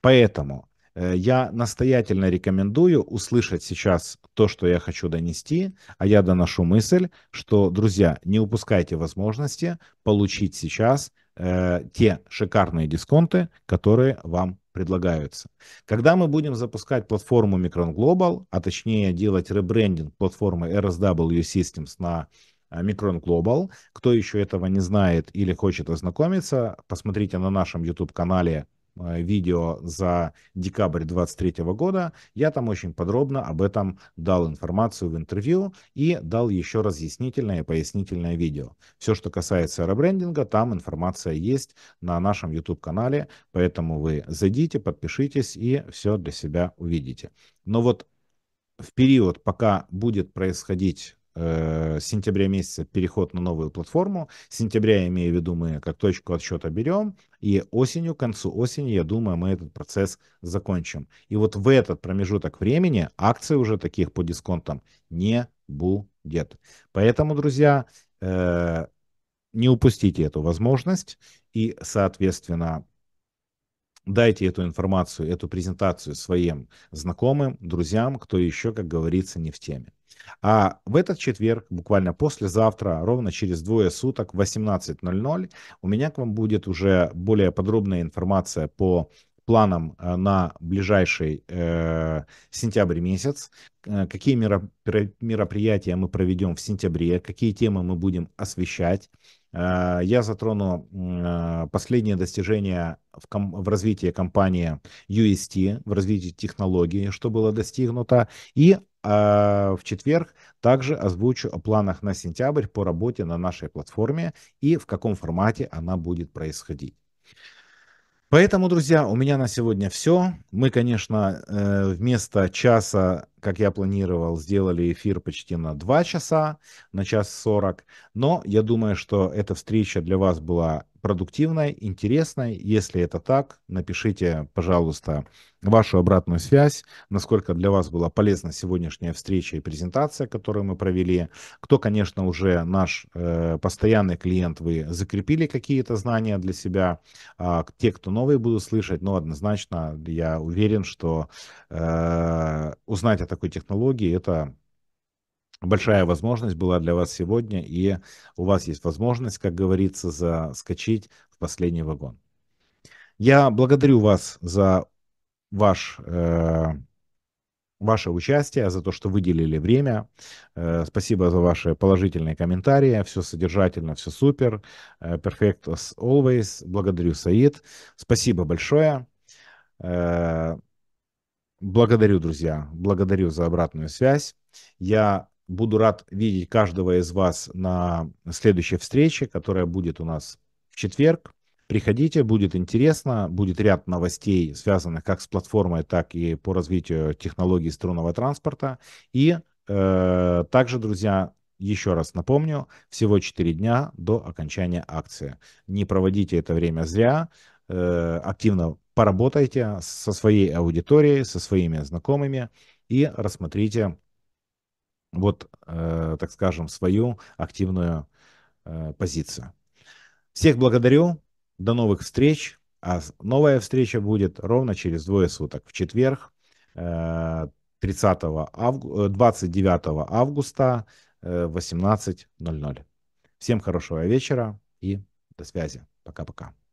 B: Поэтому Э, я настоятельно рекомендую услышать сейчас то, что я хочу донести, а я доношу мысль, что, друзья, не упускайте возможности получить сейчас э, те шикарные дисконты, которые вам предлагаются. Когда мы будем запускать платформу Micron Global, а точнее делать ребрендинг платформы RSW Systems на э, Micron Global. Кто еще этого не знает или хочет ознакомиться, посмотрите на нашем YouTube-канале Э, видео за декабрь 2023 года. Я там очень подробно об этом дал информацию в интервью и дал еще разъяснительное и пояснительное видео. Все, что касается ребрендинга, там информация есть на нашем YouTube-канале, поэтому вы зайдите, подпишитесь и все для себя увидите. Но вот в период, пока будет происходить э, сентября месяца переход на новую платформу. С сентября, имею в виду, мы как точку отсчета берем, и осенью, к концу осени, я думаю, мы этот процесс закончим. И вот в этот промежуток времени акции уже таких по дисконтам не будет. Поэтому, друзья, э, не упустите эту возможность и, соответственно, Дайте эту информацию, эту презентацию своим знакомым, друзьям, кто еще, как говорится, не в теме. А в этот четверг, буквально послезавтра, ровно через двое суток, 18.00, у меня к вам будет уже более подробная информация по планам э, на ближайший э, сентябрь месяц, э, какие мероприятия мы проведем в сентябре, какие темы мы будем освещать, Э, я затрону э, последние достижения в, ком- в развитии компании UST, в развитии технологии, что было достигнуто. И э, в четверг также озвучу о планах на сентябрь по работе на нашей платформе и в каком формате она будет происходить. Поэтому, друзья, у меня на сегодня все. Мы, конечно, э, вместо часа, как я планировал, сделали эфир почти на 2 часа, на час 40. Но я думаю, что эта встреча для вас была продуктивной, интересной. Если это так, напишите, пожалуйста, вашу обратную связь, насколько для вас была полезна сегодняшняя встреча и презентация, которую мы провели. Кто, конечно, уже наш э, постоянный клиент, вы закрепили какие-то знания для себя. А те, кто новые будут слышать, ну, однозначно, я уверен, что э, узнать о такой технологии – это большая возможность была для вас сегодня, и у вас есть возможность, как говорится, заскочить в последний вагон. Я благодарю вас за ваш, э, ваше участие, за то, что выделили время. Э, спасибо за ваши положительные комментарии. Все содержательно, все супер. Э, perfect as always. Благодарю, Саид. Спасибо большое. Э, благодарю, друзья. Благодарю за обратную связь. Я Буду рад видеть каждого из вас на следующей встрече, которая будет у нас в четверг. Приходите, будет интересно, будет ряд новостей, связанных как с платформой, так и по развитию технологий струнного транспорта. И э, также, друзья, еще раз напомню, всего 4 дня до окончания акции. Не проводите это время зря, э, активно поработайте со своей аудиторией, со своими знакомыми и рассмотрите вот, э, так скажем, свою активную э, позицию. Всех благодарю. До новых встреч. А новая встреча будет ровно через двое суток, в четверг, 30 э, авгу... 29 августа, 18.00. Всем хорошего вечера и до связи. Пока-пока.